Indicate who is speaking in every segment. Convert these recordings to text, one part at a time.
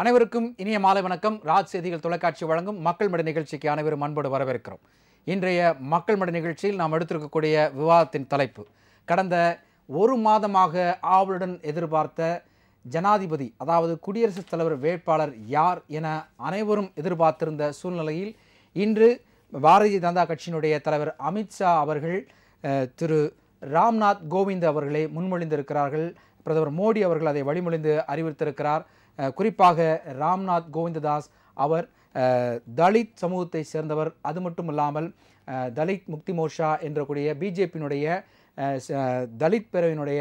Speaker 1: அனைவருக்கும் இனிய மாலை வணக்கம் ராஜ் செய்திகள் தொலைக்காட்சி வழங்கும் மக்கள் மட நிகழ்ச்சிக்கு அனைவரும் அன்போடு வரவேற்கிறோம் இன்றைய மக்கள் மட நிகழ்ச்சியில் நாம் எடுத்திருக்கக்கூடிய விவாதத்தின் தலைப்பு கடந்த ஒரு மாதமாக ஆவலுடன் எதிர்பார்த்த ஜனாதிபதி அதாவது குடியரசுத் தலைவர் வேட்பாளர் யார் என அனைவரும் எதிர்பார்த்திருந்த சூழ்நிலையில் இன்று பாரதிய ஜனதா கட்சியினுடைய தலைவர் அமித்ஷா அவர்கள் திரு ராம்நாத் கோவிந்த் அவர்களை முன்மொழிந்திருக்கிறார்கள் பிரதமர் மோடி அவர்கள் அதை வழிமொழிந்து அறிவுறுத்திருக்கிறார் குறிப்பாக ராம்நாத் கோவிந்ததாஸ் அவர் தலித் சமூகத்தை சேர்ந்தவர் அது மட்டும் இல்லாமல் தலித் முக்தி மோர்ஷா என்றக்கூடிய பிஜேபியினுடைய தலித் பேரவையினுடைய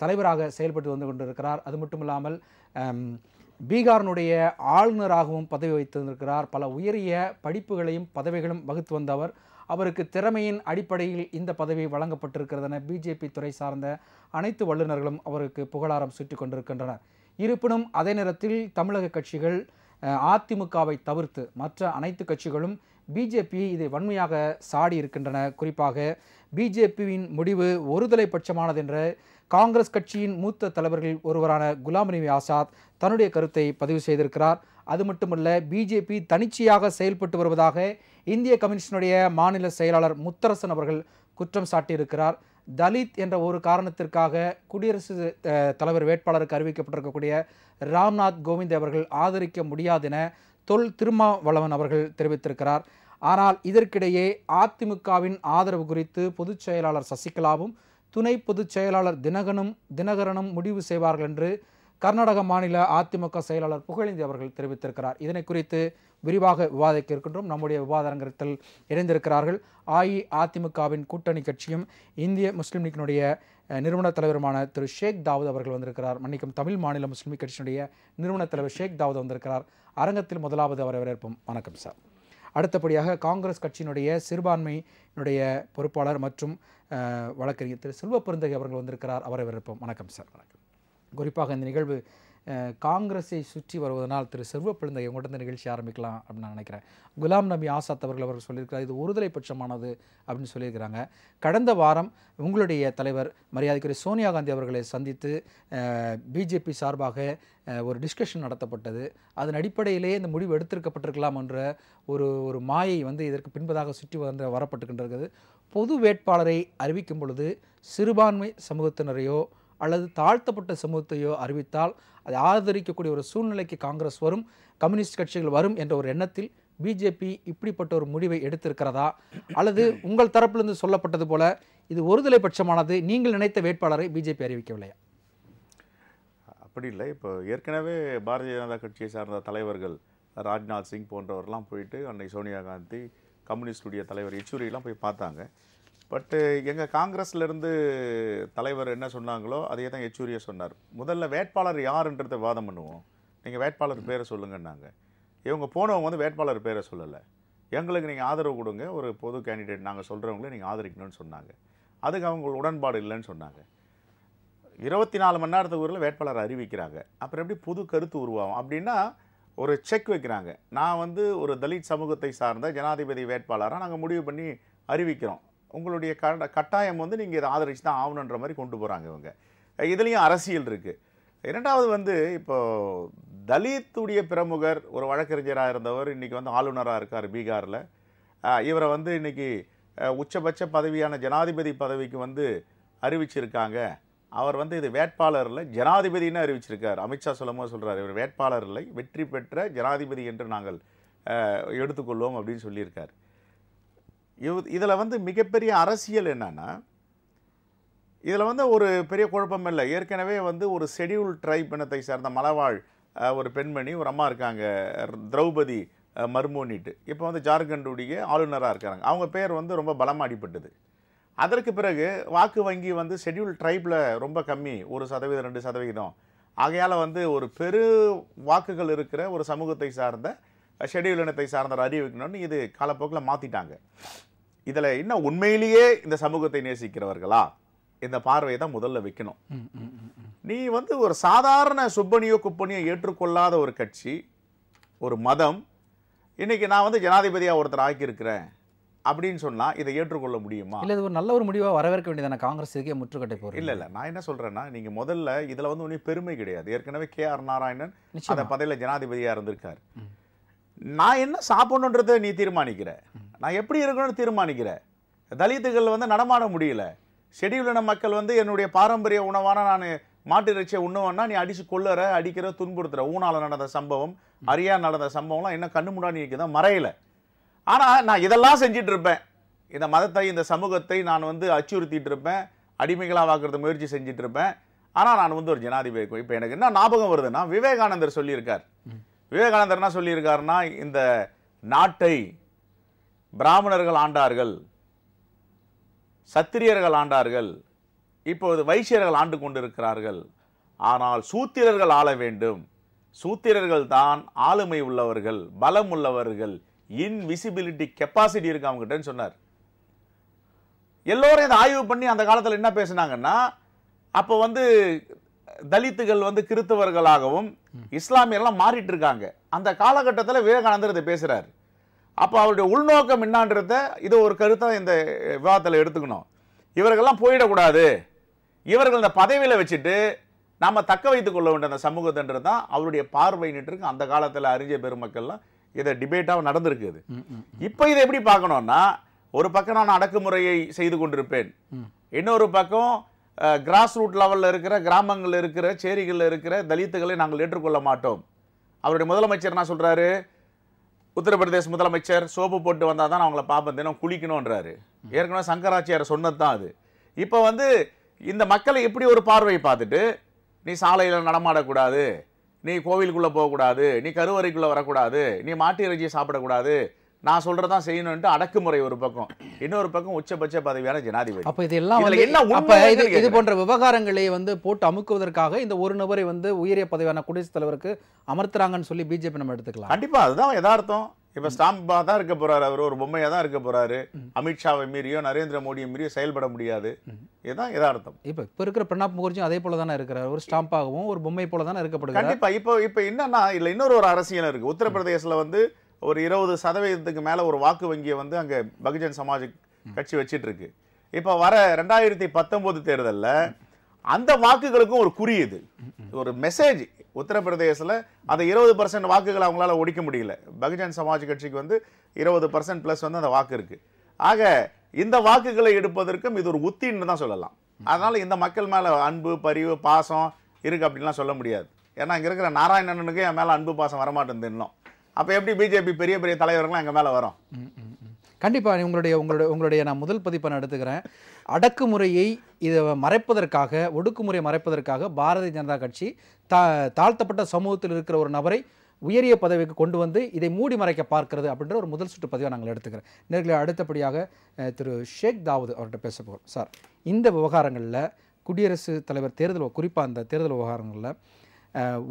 Speaker 1: தலைவராக செயல்பட்டு வந்து கொண்டிருக்கிறார் அது மட்டும் இல்லாமல் பீகாரினுடைய ஆளுநராகவும் பதவி வைத்திருந்திருக்கிறார் பல உயரிய படிப்புகளையும் பதவிகளும் வகுத்து வந்தவர் அவருக்கு திறமையின் அடிப்படையில் இந்த பதவி என பிஜேபி துறை சார்ந்த அனைத்து வல்லுநர்களும் அவருக்கு புகழாரம் சுட்டி கொண்டிருக்கின்றனர் இருப்பினும் அதே நேரத்தில் தமிழக கட்சிகள் அதிமுகவை தவிர்த்து மற்ற அனைத்து கட்சிகளும் பிஜேபி இதை வன்மையாக சாடி இருக்கின்றன குறிப்பாக பிஜேபியின் முடிவு ஒருதலை பட்சமானது என்ற காங்கிரஸ் கட்சியின் மூத்த தலைவர்கள் ஒருவரான குலாம் நபி ஆசாத் தன்னுடைய கருத்தை பதிவு செய்திருக்கிறார் அது மட்டுமல்ல பிஜேபி தனிச்சையாக செயல்பட்டு வருவதாக இந்திய கம்யூனிஸ்டினுடைய மாநில செயலாளர் முத்தரசன் அவர்கள் குற்றம் சாட்டியிருக்கிறார் தலித் என்ற ஒரு காரணத்திற்காக குடியரசு தலைவர் வேட்பாளருக்கு அறிவிக்கப்பட்டிருக்கக்கூடிய ராம்நாத் கோவிந்த் அவர்கள் ஆதரிக்க முடியாதென தொல் திருமாவளவன் அவர்கள் தெரிவித்திருக்கிறார் ஆனால் இதற்கிடையே அதிமுகவின் ஆதரவு குறித்து பொதுச் செயலாளர் சசிகலாவும் துணை பொதுச் செயலாளர் தினகனும் தினகரனும் முடிவு செய்வார்கள் என்று கர்நாடக மாநில அதிமுக செயலாளர் புகழேந்தி அவர்கள் தெரிவித்திருக்கிறார் இதனை குறித்து விரிவாக விவாதிக்க இருக்கின்றோம் நம்முடைய விவாதரங்கத்தில் இணைந்திருக்கிறார்கள் அஇஅதிமுகவின் கூட்டணி கட்சியும் இந்திய முஸ்லீம் லீக்கினுடைய நிறுவன தலைவருமான திரு ஷேக் தாவூத் அவர்கள் வந்திருக்கிறார் மன்னிக்கும் தமிழ் மாநில முஸ்லீம் கட்சியினுடைய நிறுவன தலைவர் ஷேக் தாவூத் வந்திருக்கிறார் அரங்கத்தில் முதலாவது அவரை வரவேற்போம் வணக்கம் சார் அடுத்தபடியாக காங்கிரஸ் கட்சியினுடைய சிறுபான்மையினுடைய பொறுப்பாளர் மற்றும் வழக்கறிஞர் திரு செல்வ பெருந்தகை அவர்கள் வந்திருக்கிறார் அவரை வரவேற்போம் வணக்கம் சார் வணக்கம் குறிப்பாக இந்த நிகழ்வு காங்கிரஸை சுற்றி வருவதனால் திரு செல்வப்பிழந்தை உங்கள்கிட்ட இந்த நிகழ்ச்சி ஆரம்பிக்கலாம் அப்படின்னு நான் நினைக்கிறேன் குலாம் நபி ஆசாத் அவர்கள் அவர்கள் சொல்லியிருக்கிறார் இது ஒருதலை பட்சமானது அப்படின்னு சொல்லியிருக்கிறாங்க கடந்த வாரம் உங்களுடைய தலைவர் மரியாதைக்குரிய சோனியா காந்தி அவர்களை சந்தித்து பிஜேபி சார்பாக ஒரு டிஸ்கஷன் நடத்தப்பட்டது அதன் அடிப்படையிலேயே இந்த முடிவு எடுத்திருக்கப்பட்டிருக்கலாம் என்ற ஒரு ஒரு மாயை வந்து இதற்கு பின்பதாக சுற்றி வந்து வரப்பட்டுக்கின்றது பொது வேட்பாளரை அறிவிக்கும் பொழுது சிறுபான்மை சமூகத்தினரையோ அல்லது தாழ்த்தப்பட்ட சமூகத்தையோ அறிவித்தால் அதை ஆதரிக்கக்கூடிய ஒரு சூழ்நிலைக்கு காங்கிரஸ் வரும் கம்யூனிஸ்ட் கட்சிகள் வரும் என்ற ஒரு எண்ணத்தில் பிஜேபி இப்படிப்பட்ட ஒரு முடிவை எடுத்திருக்கிறதா அல்லது உங்கள் தரப்பிலிருந்து சொல்லப்பட்டது போல இது ஒருதலை பட்சமானது நீங்கள் நினைத்த வேட்பாளரை பிஜேபி அறிவிக்கவில்லையா
Speaker 2: அப்படி இல்லை இப்போ ஏற்கனவே பாரதிய ஜனதா கட்சியை சார்ந்த தலைவர்கள் ராஜ்நாத் சிங் போன்றவர்லாம் போயிட்டு அன்னை சோனியா காந்தி கம்யூனிஸ்டுடைய தலைவர் யெச்சூரியெல்லாம் போய் பார்த்தாங்க பட்டு எங்கள் காங்கிரஸ்லேருந்து தலைவர் என்ன சொன்னாங்களோ அதையே தான் எச்சூரிய சொன்னார் முதல்ல வேட்பாளர் யாருன்றதை வாதம் பண்ணுவோம் நீங்கள் வேட்பாளர் பேரை சொல்லுங்கன்னாங்க இவங்க போனவங்க வந்து வேட்பாளர் பேரை சொல்லலை எங்களுக்கு நீங்கள் ஆதரவு கொடுங்க ஒரு பொது கேண்டிடேட் நாங்கள் சொல்கிறவங்களே நீங்கள் ஆதரிக்கணும்னு சொன்னாங்க அதுக்கு அவங்க உடன்பாடு இல்லைன்னு சொன்னாங்க இருபத்தி நாலு மணி நேரத்துக்கு ஊரில் வேட்பாளர் அறிவிக்கிறாங்க அப்புறம் எப்படி புது கருத்து உருவாகும் அப்படின்னா ஒரு செக் வைக்கிறாங்க நான் வந்து ஒரு தலித் சமூகத்தை சார்ந்த ஜனாதிபதி வேட்பாளராக நாங்கள் முடிவு பண்ணி அறிவிக்கிறோம் உங்களுடைய கட்டாயம் வந்து நீங்கள் இதை ஆதரித்து தான் ஆகணுன்ற மாதிரி கொண்டு போகிறாங்க இவங்க இதுலேயும் அரசியல் இருக்குது இரண்டாவது வந்து இப்போது தலித்துடைய பிரமுகர் ஒரு வழக்கறிஞராக இருந்தவர் இன்றைக்கி வந்து ஆளுநராக இருக்கார் பீகாரில் இவரை வந்து இன்றைக்கி உச்சபட்ச பதவியான ஜனாதிபதி பதவிக்கு வந்து அறிவிச்சிருக்காங்க அவர் வந்து இது வேட்பாளரில் ஜனாதிபதினு அறிவிச்சிருக்கார் அமித்ஷா சொல்லும்போது சொல்கிறார் இவர் வேட்பாளர் இல்லை வெற்றி பெற்ற ஜனாதிபதி என்று நாங்கள் எடுத்துக்கொள்வோம் அப்படின்னு சொல்லியிருக்கார் இவ் இதில் வந்து மிகப்பெரிய அரசியல் என்னென்னா இதில் வந்து ஒரு பெரிய குழப்பம் இல்லை ஏற்கனவே வந்து ஒரு ஷெடியூல் ட்ரைப் இனத்தை சேர்ந்த மலவாழ் ஒரு பெண்மணி ஒரு அம்மா இருக்காங்க திரௌபதி மர்மோனிட்டு இப்போ வந்து ஜார்க்கண்டுடைய ஆளுநராக இருக்காங்க அவங்க பேர் வந்து ரொம்ப பலமாக அடிப்பட்டது அதற்கு பிறகு வாக்கு வங்கி வந்து ஷெடியூல் ட்ரைப்பில் ரொம்ப கம்மி ஒரு சதவீதம் ரெண்டு சதவீதம் ஆகையால் வந்து ஒரு பெரு வாக்குகள் இருக்கிற ஒரு சமூகத்தை சார்ந்த ஷெடியூல் இனத்தை சார்ந்த அறிவிக்கணும்னு இது காலப்போக்கில் மாற்றிட்டாங்க இதில் என்ன உண்மையிலேயே இந்த சமூகத்தை நேசிக்கிறவர்களா இந்த பார்வையை தான் முதல்ல வைக்கணும் நீ வந்து ஒரு சாதாரண சுப்பனியோ குப்பனியோ ஏற்றுக்கொள்ளாத ஒரு கட்சி ஒரு மதம் இன்றைக்கி நான் வந்து ஜனாதிபதியாக ஒருத்தர் ஆக்கியிருக்கிறேன் அப்படின்னு சொன்னால் இதை ஏற்றுக்கொள்ள முடியுமா இல்லை
Speaker 1: இது ஒரு நல்ல ஒரு முடிவாக வரவேற்க வேண்டியதான காங்கிரஸ் இருக்கே முற்றுக்கட்டை போகிறோம் இல்லை இல்லை நான் என்ன சொல்கிறேன்னா நீங்கள் முதல்ல
Speaker 2: இதில் வந்து ஒன்றும் பெருமை கிடையாது ஏற்கனவே கே ஆர் நாராயணன் அந்த பதவியில் ஜனாதிபதியாக இருந்திருக்கார் நான் என்ன சாப்பிடணுன்றதை நீ தீர்மானிக்கிற நான் எப்படி இருக்கணும்னு தீர்மானிக்கிறேன் தலித்துகள் வந்து நடமாட முடியல ஷெடியூலின மக்கள் வந்து என்னுடைய பாரம்பரிய உணவான நான் மாட்டு இறைச்சியை உண்ணுவேன்னா நீ அடிச்சு கொல்லற அடிக்கிற துன்புறுத்துற ஊனால் நடந்த சம்பவம் அரியா நடந்த சம்பவம்லாம் இன்னும் கண்ணு முன்னாடி தான் மறையலை ஆனால் நான் இதெல்லாம் செஞ்சிட்டு இருப்பேன் இந்த மதத்தை இந்த சமூகத்தை நான் வந்து அச்சுறுத்திட்டு இருப்பேன் அடிமைகளாவாக்குறது முயற்சி செஞ்சுட்டு இருப்பேன் ஆனால் நான் வந்து ஒரு ஜனாதிபதி இப்போ எனக்கு என்ன ஞாபகம் வருதுன்னா விவேகானந்தர் சொல்லியிருக்கார் விவேகானந்தர் என்ன சொல்லியிருக்காருன்னா இந்த நாட்டை பிராமணர்கள் ஆண்டார்கள் சத்திரியர்கள் ஆண்டார்கள் இப்போது வைசியர்கள் ஆண்டு கொண்டிருக்கிறார்கள் ஆனால் சூத்திரர்கள் ஆள வேண்டும் சூத்திரர்கள் தான் ஆளுமை உள்ளவர்கள் பலம் உள்ளவர்கள் இன்விசிபிலிட்டி கெப்பாசிட்டி இருக்கு அவங்ககிட்டன்னு சொன்னார் எல்லோரும் இதை ஆய்வு பண்ணி அந்த காலத்தில் என்ன பேசினாங்கன்னா அப்போ வந்து தலித்துகள் வந்து கிறித்தவர்களாகவும் இஸ்லாமியர்லாம் மாறிட்டு இருக்காங்க அந்த காலகட்டத்தில் விவேகானந்தர் இதை பேசுகிறார் அப்போ அவருடைய உள்நோக்கம் என்னான்றத இது ஒரு கருத்தாக இந்த விவாதத்தில் எடுத்துக்கணும் இவர்கள்லாம் போயிடக்கூடாது இவர்கள் இந்த பதவியில் வச்சுட்டு நாம் தக்க வைத்துக் கொள்ள வேண்டிய அந்த சமூகத்தின்றது தான் அவருடைய பார்வைன்ட்டு இருக்கு அந்த காலத்தில் அறிஞ்ச பெருமக்கள்லாம் இதை டிபேட்டாக நடந்திருக்குது இப்போ இதை எப்படி பார்க்கணுன்னா ஒரு பக்கம் நான் அடக்குமுறையை செய்து கொண்டிருப்பேன் இன்னொரு பக்கம் கிராஸ் ரூட் லெவலில் இருக்கிற கிராமங்களில் இருக்கிற சேரிகளில் இருக்கிற தலித்துகளை நாங்கள் ஏற்றுக்கொள்ள மாட்டோம் அவருடைய முதலமைச்சர் என்ன சொல்கிறாரு உத்தரப்பிரதேச முதலமைச்சர் சோப்பு போட்டு வந்தால் தான் அவங்கள பார்ப்பேன் தினம் குளிக்கணுன்றாரு ஏற்கனவே சங்கராச்சியார் சொன்னது தான் அது இப்போ வந்து இந்த மக்களை எப்படி ஒரு பார்வையை பார்த்துட்டு நீ சாலையில் நடமாடக்கூடாது நீ கோவிலுக்குள்ளே போகக்கூடாது நீ கருவறைக்குள்ளே வரக்கூடாது நீ மாட்டு இறைச்சியை சாப்பிடக்கூடாது நான் சொல்றதான் செய்யணும்ட்டு அடக்குமுறை ஒரு பக்கம் இன்னொரு பக்கம் உச்சபட்ச பதவியான ஜனாதிபதி அப்ப
Speaker 1: இது எல்லாம் இது இது போன்ற விவகாரங்களை வந்து போட்டு அமுக்குவதற்காக இந்த ஒரு நபரை வந்து உயரிய பதவியான குடியரசுத் தலைவருக்கு அமர்த்துறாங்கன்னு சொல்லி பிஜேபி நம்ம எடுத்துக்கலாம் கண்டிப்பா
Speaker 2: அதுதான் எதார்த்தம் இப்ப ஸ்டாம்பா தான் இருக்க போறாரு அவர் ஒரு பொம்மையா தான் இருக்க போறாரு அமித்ஷாவை மீறியோ நரேந்திர மோடியை மீறியோ செயல்பட முடியாது இதுதான் எதார்த்தம்
Speaker 1: இப்ப இப்ப இருக்கிற பிரணாப் முகர்ஜியும் அதே போல தானே இருக்கிறார் ஒரு ஸ்டாம்பாகவும் ஒரு பொம்மை போல தானே இருக்கப்படுது கண்டிப்பா
Speaker 2: இப்போ இப்ப என்னன்னா இல்ல இன்னொரு ஒரு அரசியல் இருக்கு உத்தரப்பிரதேசல வந்து ஒரு இருபது சதவீதத்துக்கு மேலே ஒரு வாக்கு வங்கியை வந்து அங்கே பகுஜன் சமாஜ் கட்சி வச்சிட்டு இருக்கு இப்போ வர ரெண்டாயிரத்தி பத்தொம்போது தேர்தலில் அந்த வாக்குகளுக்கும் ஒரு குறியுது ஒரு மெசேஜ் உத்தரப்பிரதேசில் அந்த இருபது பர்சன்ட் வாக்குகளை அவங்களால ஒடிக்க முடியல பகுஜன் சமாஜ் கட்சிக்கு வந்து இருபது பர்சன்ட் ப்ளஸ் வந்து அந்த வாக்கு இருக்குது ஆக இந்த வாக்குகளை எடுப்பதற்கும் இது ஒரு உத்தின்னு தான் சொல்லலாம் அதனால் இந்த மக்கள் மேலே அன்பு பரிவு பாசம் இருக்குது அப்படின்லாம் சொல்ல முடியாது ஏன்னா இங்கே இருக்கிற நாராயணனுக்கு என் மேலே அன்பு பாசம் வரமாட்டேன் இன்னும் அப்போ எப்படி பிஜேபி பெரிய பெரிய தலைவர்கள் எங்கள் மேலே வரும்
Speaker 1: கண்டிப்பாக உங்களுடைய உங்களுடைய உங்களுடைய நான் முதல் பதிப்பை நான் எடுத்துக்கிறேன் அடக்குமுறையை இதை மறைப்பதற்காக ஒடுக்குமுறையை மறைப்பதற்காக பாரதிய ஜனதா கட்சி தா தாழ்த்தப்பட்ட சமூகத்தில் இருக்கிற ஒரு நபரை உயரிய பதவிக்கு கொண்டு வந்து இதை மூடி மறைக்க பார்க்கிறது அப்படின்ற ஒரு முதல் சுற்று பதிவை நாங்கள் எடுத்துக்கிறேன் நேர்களை அடுத்தபடியாக திரு ஷேக் தாவூத் அவர்கிட்ட பேச போகிறோம் சார் இந்த விவகாரங்களில் குடியரசுத் தலைவர் தேர்தல் குறிப்பாக அந்த தேர்தல் விவகாரங்களில்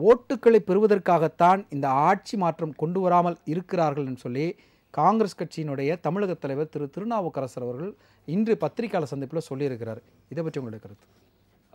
Speaker 1: ஓட்டுக்களை பெறுவதற்காகத்தான் இந்த ஆட்சி மாற்றம் கொண்டு வராமல் இருக்கிறார்கள் என்று சொல்லி காங்கிரஸ் கட்சியினுடைய தமிழக தலைவர் திரு திருநாவுக்கரசர் அவர்கள் இன்று பத்திரிகையாளர் சந்திப்பில் சொல்லியிருக்கிறார் இதை பற்றி உங்களுடைய கருத்து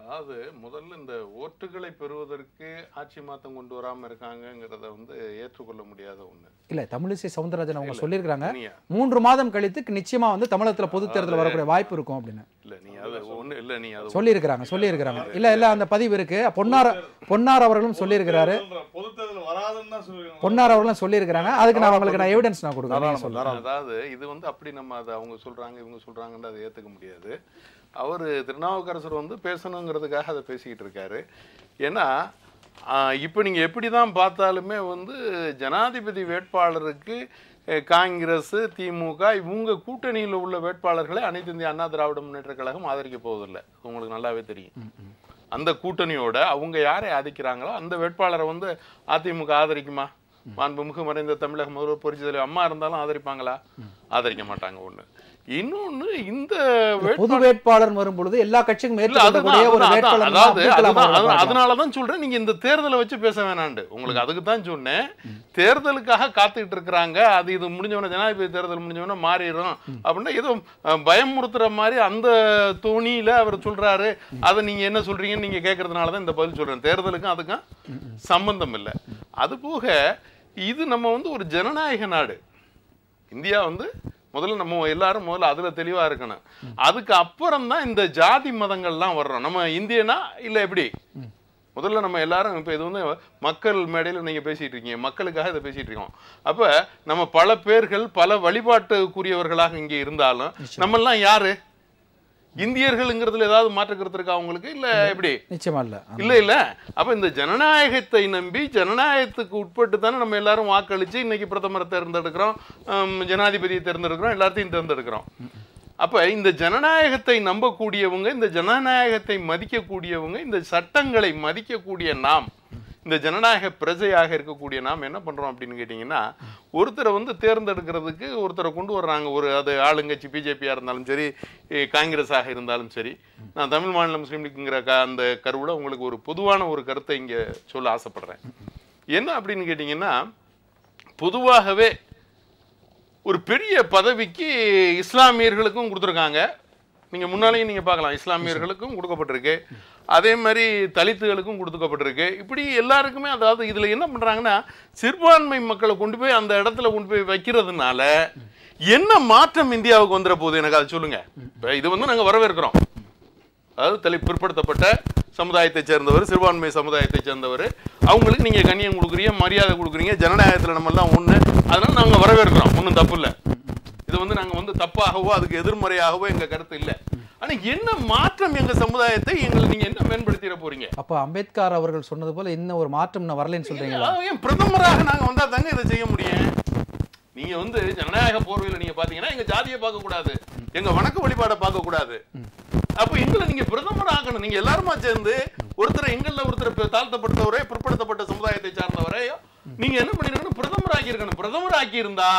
Speaker 3: அதாவது முதல்ல இந்த ஓட்டுகளை பெறுவதற்கு ஆட்சி மாற்றம் கொண்டு வராமல் இருக்காங்கங்கிறத வந்து ஏற்றுக்கொள்ள முடியாத ஒண்ணு
Speaker 1: இல்ல தமிழிசை சவுந்தரராஜன் அவங்க சொல்லியிருக்காங்க மூன்று மாதம் கழித்து நிச்சயமா வந்து தமிழகத்தில் பொது தேர்தல் வரக்கூடிய வாய்ப்பு இருக்கும் அப்படின்னு இல்ல
Speaker 4: நீ அது ஒண்ணு இல்ல நீ அது
Speaker 1: சொல்லியிருக்கிறாங்க சொல்லியிருக்கிறாங்க இல்ல இல்ல அந்த பதிவு இருக்கு பொன்னார் பொன்னார் அவர்களும் சொல்லியிருக்கிறாரு
Speaker 4: பொது தேர்தல் வராதுன்னு
Speaker 1: பொன்னார் அவர்களும் சொல்லியிருக்கிறாங்க அதுக்கு நான் உங்களுக்கு நான் எவிடன்ஸ் நான் கொடுக்குறேன்
Speaker 3: அதாவது இது வந்து அப்படி நம்ம
Speaker 4: அதை அவங்க சொல்றாங்க இவங்க சொல்றாங்கன்னு
Speaker 3: அதை முடியாது அவர் திருநாவுக்கரசர் வந்து பேசணுங்கிறதுக்காக அதை பேசிக்கிட்டு இருக்காரு ஏன்னா இப்போ நீங்கள் எப்படி தான் பார்த்தாலுமே வந்து ஜனாதிபதி வேட்பாளருக்கு காங்கிரஸ் திமுக இவங்க கூட்டணியில் உள்ள வேட்பாளர்களை அனைத்து இந்திய அண்ணா திராவிட முன்னேற்ற கழகம் ஆதரிக்க போவதில்லை உங்களுக்கு நல்லாவே தெரியும் அந்த கூட்டணியோட அவங்க யாரை ஆதிக்கிறாங்களோ அந்த வேட்பாளரை வந்து அதிமுக ஆதரிக்குமா மாண்புமிகு மறைந்த தமிழக முதல்வர் பொறிச்சதில் அம்மா இருந்தாலும் ஆதரிப்பாங்களா ஆதரிக்க மாட்டாங்க ஒன்று
Speaker 1: இன்னொன்னு இந்த பொது வேட்பாளர் வரும்பொழுது எல்லா கட்சிக்கும்
Speaker 3: அதனாலதான் சொல்றேன் நீங்க இந்த தேர்தலை வச்சு பேச வேணாண்டு உங்களுக்கு அதுக்கு தான் சொன்னேன் தேர்தலுக்காக காத்துக்கிட்டு இருக்கிறாங்க அது இது முடிஞ்சவன ஜனாதிபதி தேர்தல் முடிஞ்சவன மாறிடும் அப்படின்னா ஏதோ பயமுறுத்துற மாதிரி அந்த துணியில அவர் சொல்றாரு அதை நீங்க என்ன சொல்றீங்கன்னு நீங்க கேட்கறதுனாலதான் இந்த பதில் சொல்றேன் தேர்தலுக்கும் அதுக்கும் சம்பந்தம் இல்லை அது போக இது நம்ம வந்து ஒரு ஜனநாயக நாடு இந்தியா வந்து முதல்ல நம்ம எல்லாரும் முதல்ல அதுல தெளிவா இருக்கணும் அதுக்கு அப்புறம் தான் இந்த ஜாதி மதங்கள்லாம் வர்றோம் நம்ம இந்தியனா இல்ல எப்படி முதல்ல நம்ம எல்லாரும் இப்போ இது வந்து மக்கள் மேடையில் நீங்கள் பேசிகிட்டு இருக்கீங்க மக்களுக்காக இதை பேசிகிட்டு இருக்கோம் அப்போ நம்ம பல பேர்கள் பல வழிபாட்டுக்குரியவர்களாக இங்கே இருந்தாலும் நம்மெல்லாம் யாரு இந்தியர்கள்ங்கிறதுல ஏதாவது மாற்ற கருத்து இருக்கா அவங்களுக்கு இல்ல எப்படி
Speaker 1: நிச்சயமா இல்ல இல்ல
Speaker 3: இல்ல அப்ப இந்த ஜனநாயகத்தை நம்பி ஜனநாயகத்துக்கு உட்பட்டு தானே நம்ம எல்லாரும் வாக்களிச்சு இன்னைக்கு பிரதமரை தேர்ந்தெடுக்கிறோம் ஜனாதிபதியை தேர்ந்தெடுக்கிறோம் எல்லாத்தையும் தேர்ந்தெடுக்கிறோம் அப்ப இந்த ஜனநாயகத்தை நம்பக்கூடியவங்க இந்த ஜனநாயகத்தை மதிக்கக்கூடியவங்க இந்த சட்டங்களை மதிக்கக்கூடிய நாம் இந்த ஜனநாயக பிரஜையாக இருக்கக்கூடிய நாம் என்ன பண்ணுறோம் அப்படின்னு கேட்டிங்கன்னா ஒருத்தரை வந்து தேர்ந்தெடுக்கிறதுக்கு ஒருத்தரை கொண்டு வர்றாங்க ஒரு அது ஆளுங்கட்சி பிஜேபியாக இருந்தாலும் சரி காங்கிரஸாக இருந்தாலும் சரி நான் தமிழ் மாநில முஸ்லீம் லீக்குங்கிற அந்த கருவில் உங்களுக்கு ஒரு பொதுவான ஒரு கருத்தை இங்கே சொல்ல ஆசைப்படுறேன் என்ன அப்படின்னு கேட்டிங்கன்னா பொதுவாகவே ஒரு பெரிய பதவிக்கு இஸ்லாமியர்களுக்கும் கொடுத்துருக்காங்க நீங்கள் முன்னாலேயும் நீங்கள் பார்க்கலாம் இஸ்லாமியர்களுக்கும் கொடுக்கப்பட்டிருக்கு அதே மாதிரி தலித்துகளுக்கும் கொடுத்துக்கப்பட்டிருக்கு இப்படி எல்லாருக்குமே அதாவது இதில் என்ன பண்ணுறாங்கன்னா சிறுபான்மை மக்களை கொண்டு போய் அந்த இடத்துல கொண்டு போய் வைக்கிறதுனால என்ன மாற்றம் இந்தியாவுக்கு வந்துட போகுது எனக்கு அதை சொல்லுங்க இப்போ இது வந்து நாங்கள் வரவேற்கிறோம் அதாவது தலை பிற்படுத்தப்பட்ட சமுதாயத்தை சேர்ந்தவர் சிறுபான்மை சமுதாயத்தை சேர்ந்தவர் அவங்களுக்கு நீங்கள் கண்ணியம் கொடுக்குறீங்க மரியாதை கொடுக்குறீங்க ஜனநாயகத்தில் எல்லாம் ஒன்று அதனால் நாங்கள் வரவேற்கிறோம் ஒன்றும் தப்பு இல்லை இது வந்து நாங்கள் வந்து தப்பாகவோ அதுக்கு எதிர்மறையாகவோ எங்கள் கருத்து இல்லை ஆனால் என்ன மாற்றம் எங்கள் சமுதாயத்தை எங்களை நீங்கள் என்ன மேம்படுத்திட போறீங்க
Speaker 1: அப்போ அம்பேத்கர் அவர்கள் சொன்னது போல என்ன ஒரு மாற்றம் நான் வரலன்னு சொல்றீங்களா
Speaker 3: ஏன் பிரதமராக நாங்கள் வந்தால் தாங்க இதை செய்ய முடியும் நீங்கள் வந்து ஜனநாயக போர்வையில் நீங்க பார்த்தீங்கன்னா எங்க ஜாதியை பார்க்கக்கூடாது எங்கள் வணக்க வழிபாடை பார்க்கக்கூடாது அப்போ எங்களை நீங்க பிரதமர் ஆகணும் நீங்க எல்லாருமா சேர்ந்து ஒருத்தர் எங்கள்ல ஒருத்தர் தாழ்த்தப்பட்டவரே பிற்படுத்தப்பட்ட சமுதாயத்தை சார்ந்தவரே நீங்க என்ன பண்ணிருக்கணும் பிரதமர் ஆக்கியிருக்கணும் பிரதமர் ஆக்கி இருந்தா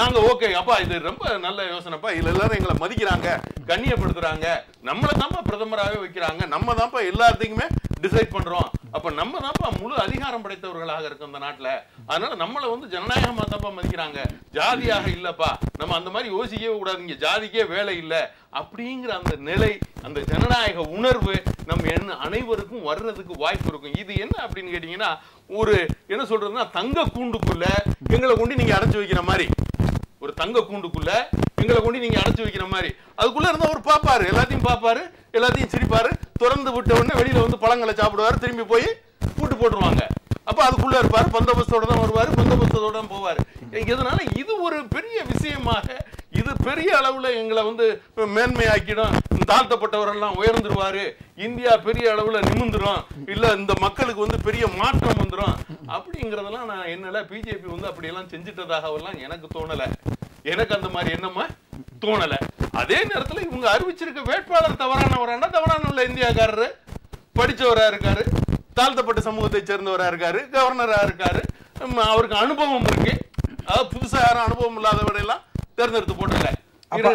Speaker 3: நாங்க ஓகே அப்பா இது ரொம்ப நல்ல யோசனைப்பா இதுல எல்லாரும் எங்களை மதிக்கிறாங்க கண்ணியப்படுத்துறாங்க நம்மளை தான்ப்பா பிரதமராகவே வைக்கிறாங்க நம்ம தான்ப்பா எல்லாத்தையுமே டிசைட் பண்றோம் அப்ப நம்ம தான்ப்பா முழு அதிகாரம் படைத்தவர்களாக இருக்கும் அந்த நாட்டுல அதனால நம்மளை வந்து ஜனநாயகமா தான்ப்பா மதிக்கிறாங்க ஜாதியாக இல்லப்பா நம்ம அந்த மாதிரி யோசிக்கவே கூடாதுங்க ஜாதிக்கே வேலை இல்லை அப்படிங்கிற அந்த நிலை அந்த ஜனநாயக உணர்வு நம்ம என்ன அனைவருக்கும் வர்றதுக்கு வாய்ப்பு இருக்கும் இது என்ன அப்படின்னு கேட்டீங்கன்னா ஒரு என்ன சொல்றதுன்னா தங்க கூண்டுக்குள்ள எங்களை கொண்டு நீங்க அடைச்சு வைக்கிற மாதிரி ஒரு தங்க கூண்டுக்குள்ள எங்களை கொண்டு நீங்க அடைச்சு வைக்கிற மாதிரி அதுக்குள்ள இருந்தா அவர் பாப்பாரு எல்லாத்தையும் பாப்பாரு எல்லாத்தையும் சிரிப்பாரு திறந்து விட்ட உடனே வெளியில வந்து பழங்களை சாப்பிடுவாரு திரும்பி போய் கூட்டு போட்டுருவாங்க அப்போ அதுக்குள்ளே இருப்பார் பந்தோபஸ்தோட தான் வருவார் பந்தோபஸ்தோட தான் போவார் எதனால இது ஒரு பெரிய விஷயமாக இது பெரிய அளவில் எங்களை வந்து மேன்மையாக்கிடும் தாழ்த்தப்பட்டவரெல்லாம் உயர்ந்துருவார் இந்தியா பெரிய அளவில் நிமிந்துரும் இல்லை இந்த மக்களுக்கு வந்து பெரிய மாற்றம் வந்துடும் அப்படிங்கிறதெல்லாம் நான் என்னால் பிஜேபி வந்து அப்படியெல்லாம் செஞ்சிட்டதாகவெல்லாம் எனக்கு தோணலை எனக்கு அந்த மாதிரி என்னமா தோணல அதே நேரத்தில் இவங்க அறிவிச்சிருக்க வேட்பாளர் தவறான உள்ள இந்தியாக்காரரு படிச்சவரா இருக்காரு தாழ்த்தப்பட்ட சமூகத்தை சேர்ந்தவராக இருக்காரு கவர்னராக இருக்காரு அவருக்கு அனுபவம் இருக்கு அதாவது புதுசாக யாரும் அனுபவம் இல்லாதவரையெல்லாம் தேர்ந்தெடுத்து போட்டுருக்காரு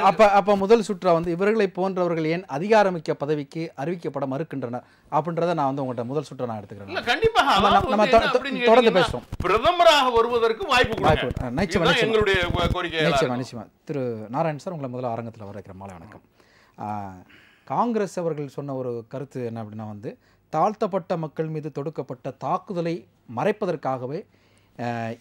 Speaker 1: அப்ப அப்ப முதல் சுற்றா வந்து இவர்களை போன்றவர்கள் ஏன் அதிகாரமிக்க பதவிக்கு அறிவிக்கப்பட மறுக்கின்றனர் அப்படின்றத நான் வந்து உங்கள்கிட்ட முதல் சுற்று நான் எடுத்துக்கிறேன்
Speaker 3: கண்டிப்பாக தொடர்ந்து பேசுவோம் பிரதமராக வருவதற்கு வாய்ப்பு
Speaker 1: வாய்ப்பு நிச்சயமா எங்களுடைய கோரிக்கை நிச்சயமா நிச்சயமா திரு நாராயண் சார் உங்களை முதல்ல அரங்கத்தில் வர வைக்கிற மாலை வணக்கம் காங்கிரஸ் அவர்கள் சொன்ன ஒரு கருத்து என்ன அப்படின்னா வந்து தாழ்த்தப்பட்ட மக்கள் மீது தொடுக்கப்பட்ட தாக்குதலை மறைப்பதற்காகவே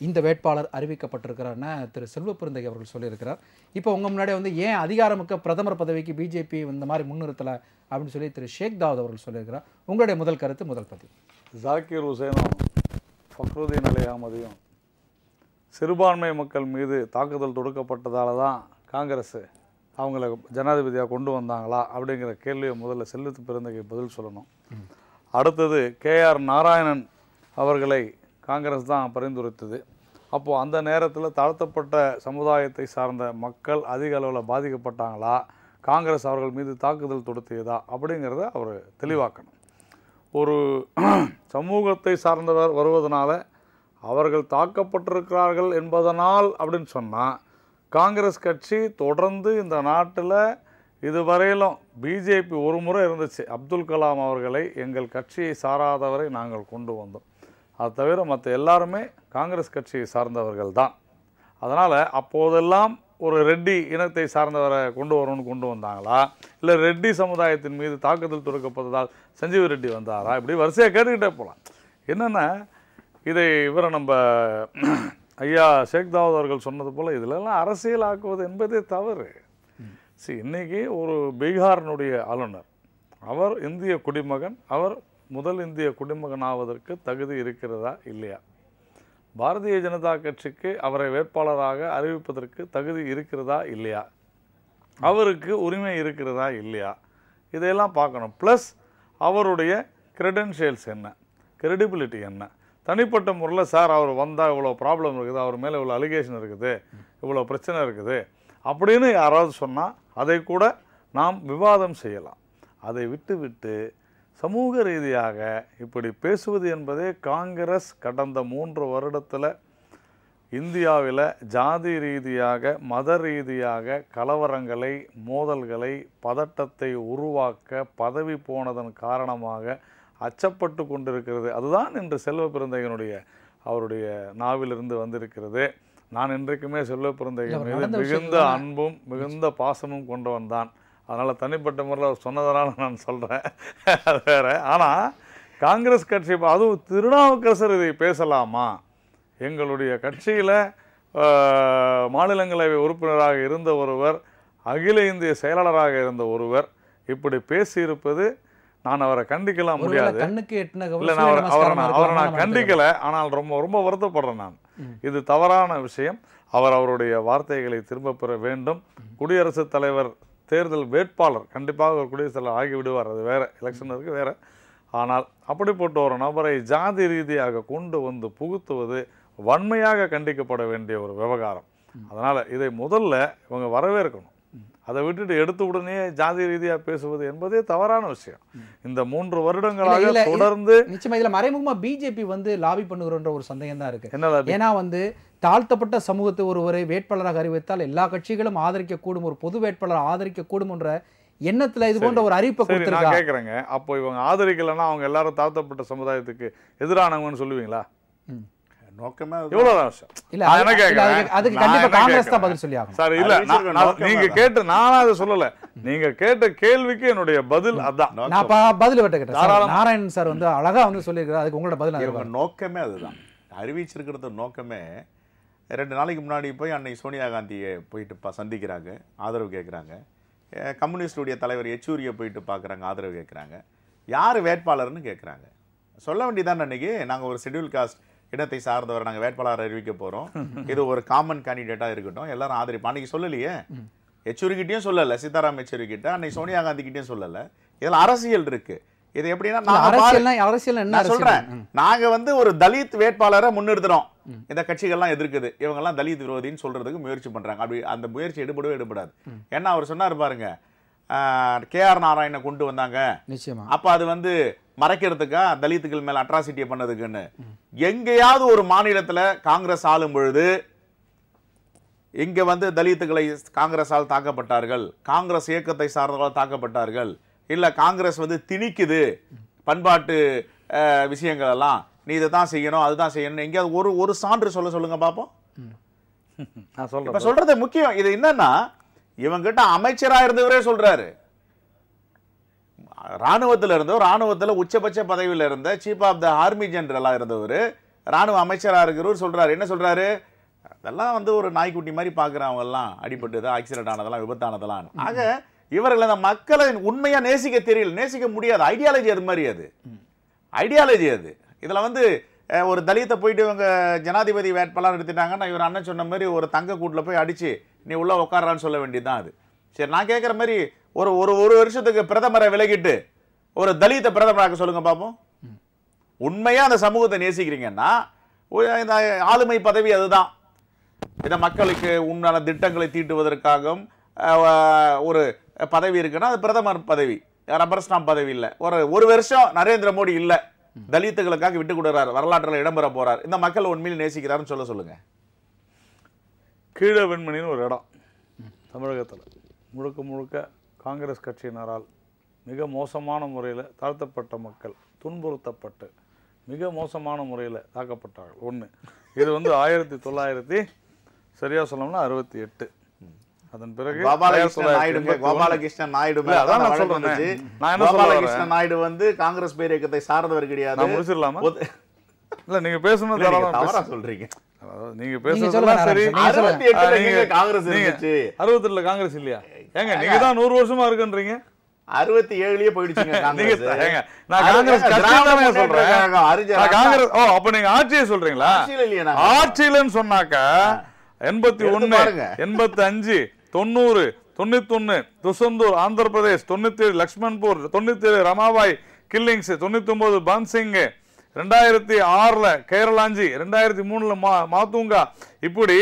Speaker 1: இந்த வேட்பாளர் அறிவிக்கப்பட்டிருக்கிறார்னு திரு செல்வ பெருந்தகை அவர்கள் சொல்லியிருக்கிறார் இப்போ உங்கள் முன்னாடி வந்து ஏன் அதிகாரமிக்க பிரதமர் பதவிக்கு பிஜேபி இந்த மாதிரி முன்னிறுத்தலை அப்படின்னு சொல்லி திரு ஷேக் தாவூத் அவர்கள் சொல்லியிருக்கிறார் உங்களுடைய முதல் கருத்து முதல் பதிவு
Speaker 4: ஜாக்கிர் ஹுசேனும் ஃபக்ருதீன் அலி அகமதியும் சிறுபான்மை மக்கள் மீது தாக்குதல் தொடுக்கப்பட்டதால் தான் காங்கிரஸ் அவங்கள ஜனாதிபதியாக கொண்டு வந்தாங்களா அப்படிங்கிற கேள்வியை முதல்ல செல்லுத்து பிறந்தகை பதில் சொல்லணும் அடுத்தது கேஆர் நாராயணன் அவர்களை காங்கிரஸ் தான் பரிந்துரைத்தது அப்போது அந்த நேரத்தில் தாழ்த்தப்பட்ட சமுதாயத்தை சார்ந்த மக்கள் அதிக அளவில் பாதிக்கப்பட்டாங்களா காங்கிரஸ் அவர்கள் மீது தாக்குதல் தொடுத்தியதா அப்படிங்கிறத அவர் தெளிவாக்கணும் ஒரு சமூகத்தை சார்ந்தவர் வருவதனால அவர்கள் தாக்கப்பட்டிருக்கிறார்கள் என்பதனால் அப்படின்னு சொன்னால் காங்கிரஸ் கட்சி தொடர்ந்து இந்த நாட்டில் இதுவரையிலும் பிஜேபி ஒரு முறை இருந்துச்சு அப்துல் கலாம் அவர்களை எங்கள் கட்சியை சாராதவரை நாங்கள் கொண்டு வந்தோம் அது தவிர மற்ற எல்லாருமே காங்கிரஸ் கட்சியை சார்ந்தவர்கள் தான் அதனால் அப்போதெல்லாம் ஒரு ரெட்டி இனத்தை சார்ந்தவரை கொண்டு வரணும்னு கொண்டு வந்தாங்களா இல்லை ரெட்டி சமுதாயத்தின் மீது தாக்குதல் தொடுக்கப்பட்டதால் சஞ்சீவ் ரெட்டி வந்தாரா இப்படி வரிசையாக கேட்டுக்கிட்டே போகலாம் என்னென்னா இதை இவரை நம்ம ஐயா ஷேக் தாவூத் அவர்கள் சொன்னது போல் இதிலெல்லாம் அரசியலாக்குவது என்பதே தவறு சரி இன்றைக்கி ஒரு பீகாரினுடைய ஆளுநர் அவர் இந்திய குடிமகன் அவர் முதல் இந்திய குடிமகன் ஆவதற்கு தகுதி இருக்கிறதா இல்லையா பாரதிய ஜனதா கட்சிக்கு அவரை வேட்பாளராக அறிவிப்பதற்கு தகுதி இருக்கிறதா இல்லையா அவருக்கு உரிமை இருக்கிறதா இல்லையா இதையெல்லாம் பார்க்கணும் ப்ளஸ் அவருடைய கிரெடென்ஷியல்ஸ் என்ன கிரெடிபிலிட்டி என்ன தனிப்பட்ட முறையில் சார் அவர் வந்தால் இவ்வளோ ப்ராப்ளம் இருக்குது அவர் மேலே இவ்வளோ அலிகேஷன் இருக்குது இவ்வளோ பிரச்சனை இருக்குது அப்படின்னு யாராவது சொன்னால் அதை கூட நாம் விவாதம் செய்யலாம் அதை விட்டுவிட்டு சமூக ரீதியாக இப்படி பேசுவது என்பதே காங்கிரஸ் கடந்த மூன்று வருடத்தில் இந்தியாவில் ஜாதி ரீதியாக மத ரீதியாக கலவரங்களை மோதல்களை பதட்டத்தை உருவாக்க பதவி போனதன் காரணமாக அச்சப்பட்டு கொண்டிருக்கிறது அதுதான் இன்று செல்வ பிறந்தையனுடைய அவருடைய நாவிலிருந்து வந்திருக்கிறது நான் இன்றைக்குமே சொல்ல பிறந்த மீது மிகுந்த அன்பும் மிகுந்த பாசமும் கொண்டவன் தான் அதனால் தனிப்பட்ட முறையில் அவர் சொன்னதனால நான் சொல்கிறேன் வேற ஆனால் காங்கிரஸ் கட்சி அதுவும் திருநாவுக்கரசர் இதை பேசலாமா எங்களுடைய கட்சியில் மாநிலங்களவை உறுப்பினராக இருந்த ஒருவர் அகில இந்திய செயலாளராக இருந்த ஒருவர் இப்படி பேசியிருப்பது நான் அவரை கண்டிக்கலாம் முடியாது
Speaker 1: இல்லை நான் அவரை நான் அவரை நான் கண்டிக்கலை
Speaker 4: ஆனால் ரொம்ப ரொம்ப வருத்தப்படுறேன் நான் இது தவறான விஷயம் அவர் அவருடைய வார்த்தைகளை திரும்ப பெற வேண்டும் குடியரசுத் தலைவர் தேர்தல் வேட்பாளர் கண்டிப்பாக ஒரு குடியரசுத் தலைவர் ஆகிவிடுவார் அது வேறு எலெக்ஷன் இருக்குது வேறு ஆனால் அப்படிப்பட்ட ஒரு நபரை ஜாதி ரீதியாக கொண்டு வந்து புகுத்துவது வன்மையாக கண்டிக்கப்பட வேண்டிய ஒரு விவகாரம் அதனால் இதை முதல்ல இவங்க வரவேற்கணும் அதை விட்டுட்டு எடுத்த உடனே ஜாதி ரீதியாக பேசுவது என்பதே தவறான விஷயம் இந்த மூன்று வருடங்களாக தொடர்ந்து
Speaker 1: நிச்சயமா இதுல மறைமுகமாக பிஜேபி வந்து லாபி பண்ணுகிறோன்ற ஒரு சந்தேகம் தான் இருக்கு ஏன்னா வந்து தாழ்த்தப்பட்ட சமூகத்தை ஒருவரை வேட்பாளராக அறிவித்தால் எல்லா கட்சிகளும் ஆதரிக்கக்கூடும் ஒரு பொது வேட்பாளர் கூடும் என்ற எண்ணத்துல இது போன்ற ஒரு அறிவிப்பை கொடுத்துருக்காங்க
Speaker 4: கேக்குறேங்க அப்போ இவங்க ஆதரிக்கலன்னா அவங்க எல்லாரும் தாழ்த்தப்பட்ட சமுதாயத்துக்கு எதிரானவங்கன்னு சொல்லுவீங்களா நோக்கமே இல்ல எனக்கு காங்கிரஸ் தான் பதில் சார் இல்ல நீங்க கேட்டு அதை சொல்லல நீங்க கேட்ட கேள்விக்கு என்னுடைய பதில் அதான்
Speaker 1: பதில் நாராயணன் சார் வந்து அழகா வந்து அதுக்கு உங்களோட பதில்
Speaker 2: நோக்கமே அதுதான் அறிவிச்சிருக்கிறது நோக்கமே ரெண்டு நாளைக்கு முன்னாடி போய் அன்னைக்கு சோனியா காந்தியை போயிட்டு சந்திக்கிறாங்க ஆதரவு கேட்குறாங்க கம்யூனிஸ்டுடைய தலைவர் யெச்சூரியை போயிட்டு பார்க்குறாங்க ஆதரவு கேட்குறாங்க யார் வேட்பாளர்னு கேட்குறாங்க சொல்ல வேண்டியதான் அன்றைக்கி நாங்கள் ஒரு ஷெடியூல் காஸ்ட் இடத்தை சார்ந்தவர் நாங்கள் வேட்பாளர் அறிவிக்க போகிறோம் இது ஒரு காமன் கேண்டிடேட்டாக இருக்கட்டும் எல்லாரும் ஆதரிப்பா அன்னைக்கு சொல்லலையே எச்சூரிக்கிட்டையும் சொல்லலை சீதாராம் எச்சூரிக்கிட்ட அன்னைக்கு சோனியா காந்திக்கிட்டையும் சொல்லலை இதில் அரசியல் இருக்கு இது எப்படின்னா
Speaker 1: அரசியல் என்ன சொல்றேன்
Speaker 2: நாங்க வந்து ஒரு தலித் வேட்பாளரை முன்னிறுத்துறோம் இந்த கட்சிகள்லாம் எதிர்க்குது இவங்க எல்லாம் தலித் விரோதின்னு சொல்றதுக்கு முயற்சி பண்றாங்க அப்படி அந்த முயற்சி எடுபடவே எடுபடாது ஏன்னா அவர் சொன்னார் பாருங்க கே ஆர் நாராயண கொண்டு வந்தாங்க நிச்சயமா அப்போ அது வந்து மறைக்கிறதுக்கா தலித்துகள் மேல அட்ராசிட்டியை பண்ணதுக்குன்னு எங்கேயாவது ஒரு மாநிலத்தில் காங்கிரஸ் ஆளும் பொழுது இங்கே வந்து தலித்துகளை காங்கிரஸால் தாக்கப்பட்டார்கள் காங்கிரஸ் இயக்கத்தை சார்ந்தவர்கள் தாக்கப்பட்டார்கள் இல்லை காங்கிரஸ் வந்து திணிக்குது பண்பாட்டு விஷயங்கள் எல்லாம் நீ இதை தான் செய்யணும் அதுதான் செய்யணும் எங்கேயாவது ஒரு ஒரு சான்று சொல்ல சொல்லுங்க
Speaker 4: பார்ப்போம்
Speaker 2: சொல்றது முக்கியம் இது என்னன்னா இவங்கிட்ட அமைச்சராக இருந்தவரே சொல்றாரு ராணுவத்தில் இருந்தவர் ராணுவத்தில் உச்சபட்ச பதவியில் இருந்த சீஃப் ஆஃப் த ஆர்மி ஜெனரலாக இருந்தவர் ராணுவ அமைச்சராக இருக்கிறவர் சொல்கிறாரு என்ன சொல்கிறாரு அதெல்லாம் வந்து ஒரு நாய்க்குட்டி மாதிரி பார்க்குறவங்கெல்லாம் அடிபட்டு ஆக்சிடென்ட் ஆனதெல்லாம் விபத்தானதெல்லாம் ஆக இவர்கள் அந்த மக்களை உண்மையாக நேசிக்க தெரியல நேசிக்க முடியாது ஐடியாலஜி அது மாதிரி அது ஐடியாலஜி அது இதில் வந்து ஒரு தலித்தை போயிட்டு இவங்க ஜனாதிபதி வேட்பாளர் எடுத்துட்டாங்கன்னா இவர் அண்ணன் சொன்ன மாதிரி ஒரு தங்க கூட்டில் போய் அடித்து நீ உள்ளே உட்காரான்னு சொல்ல வேண்டியதுதான் அது சரி நான் கேட்குற மாதிரி ஒரு ஒரு ஒரு வருஷத்துக்கு பிரதமரை விலகிட்டு ஒரு தலித்தை பிரதமராக சொல்லுங்கள் பார்ப்போம் உண்மையாக அந்த சமூகத்தை நேசிக்கிறீங்கன்னா இந்த ஆளுமை பதவி அதுதான் இந்த மக்களுக்கு உண்டான திட்டங்களை தீட்டுவதற்காகவும் ஒரு பதவி இருக்குன்னா அது பிரதமர் பதவி ரப்பர் பதவி இல்லை ஒரு ஒரு வருஷம் நரேந்திர மோடி இல்லை தலித்துகளுக்காக விட்டு வரலாற்றில் இடம்பெற போகிறார் இந்த மக்கள் உண்மையில் நேசிக்கிறாருன்னு சொல்ல சொல்லுங்கள்
Speaker 4: கீழே வெண்மணின்னு ஒரு இடம் தமிழகத்தில் முழுக்க முழுக்க காங்கிரஸ் கட்சியினரால் மிக மோசமான முறையில் தாழ்த்தப்பட்ட மக்கள் துன்புறுத்தப்பட்டு மிக மோசமான முறையில் தாக்கப்பட்டார்கள் ஒன்று இது வந்து ஆயிரத்தி தொள்ளாயிரத்தி சரியாக சொல்லணும்னா அறுபத்தி எட்டு அதன் பிறகு நாயுடு
Speaker 2: நாயுடு வந்து காங்கிரஸ் பேரியக்கத்தை சார்ந்தவர் கிடையாது முடிச்சிடலாமா
Speaker 4: இல்ல நீங்க பேசணும் சொல்றீங்க நீங்க பேசுறதெல்லாம் சரி காங்கிரஸ் இருந்துச்சு அறுபத்தெட்டுல காங்கிரஸ் இல்லையா ஏங்க நீங்க தான் நூறு வருஷமா இருக்குன்றீங்க அறுபத்தி ஏழுலயே போயிடுச்சுங்க காங்கிரஸ் கட்சி சொல்றேன் காங்கிரஸ் ஓ அப்ப நீங்க ஆட்சியை சொல்றீங்களா ஆட்சியிலன்னு சொன்னாக்கா எண்பத்தி ஒண்ணு எண்பத்தி அஞ்சு தொண்ணூறு தொண்ணூத்தி தொண்ணூத்தொன்னு துசந்தூர் ஆந்திர பிரதேஷ் தொண்ணூத்தி ஏழு லக்ஷ்மண்பூர் தொண்ணூத்தி ஏழு ரமாபாய் கில்லிங்ஸ் தொண்ணூத்தி ஒன்பது பன்சிங் ரெண்டாயிரத்தி ஆறில் கேரளாஞ்சி ரெண்டாயிரத்தி மூணில் மா மாத்துங்கா இப்படி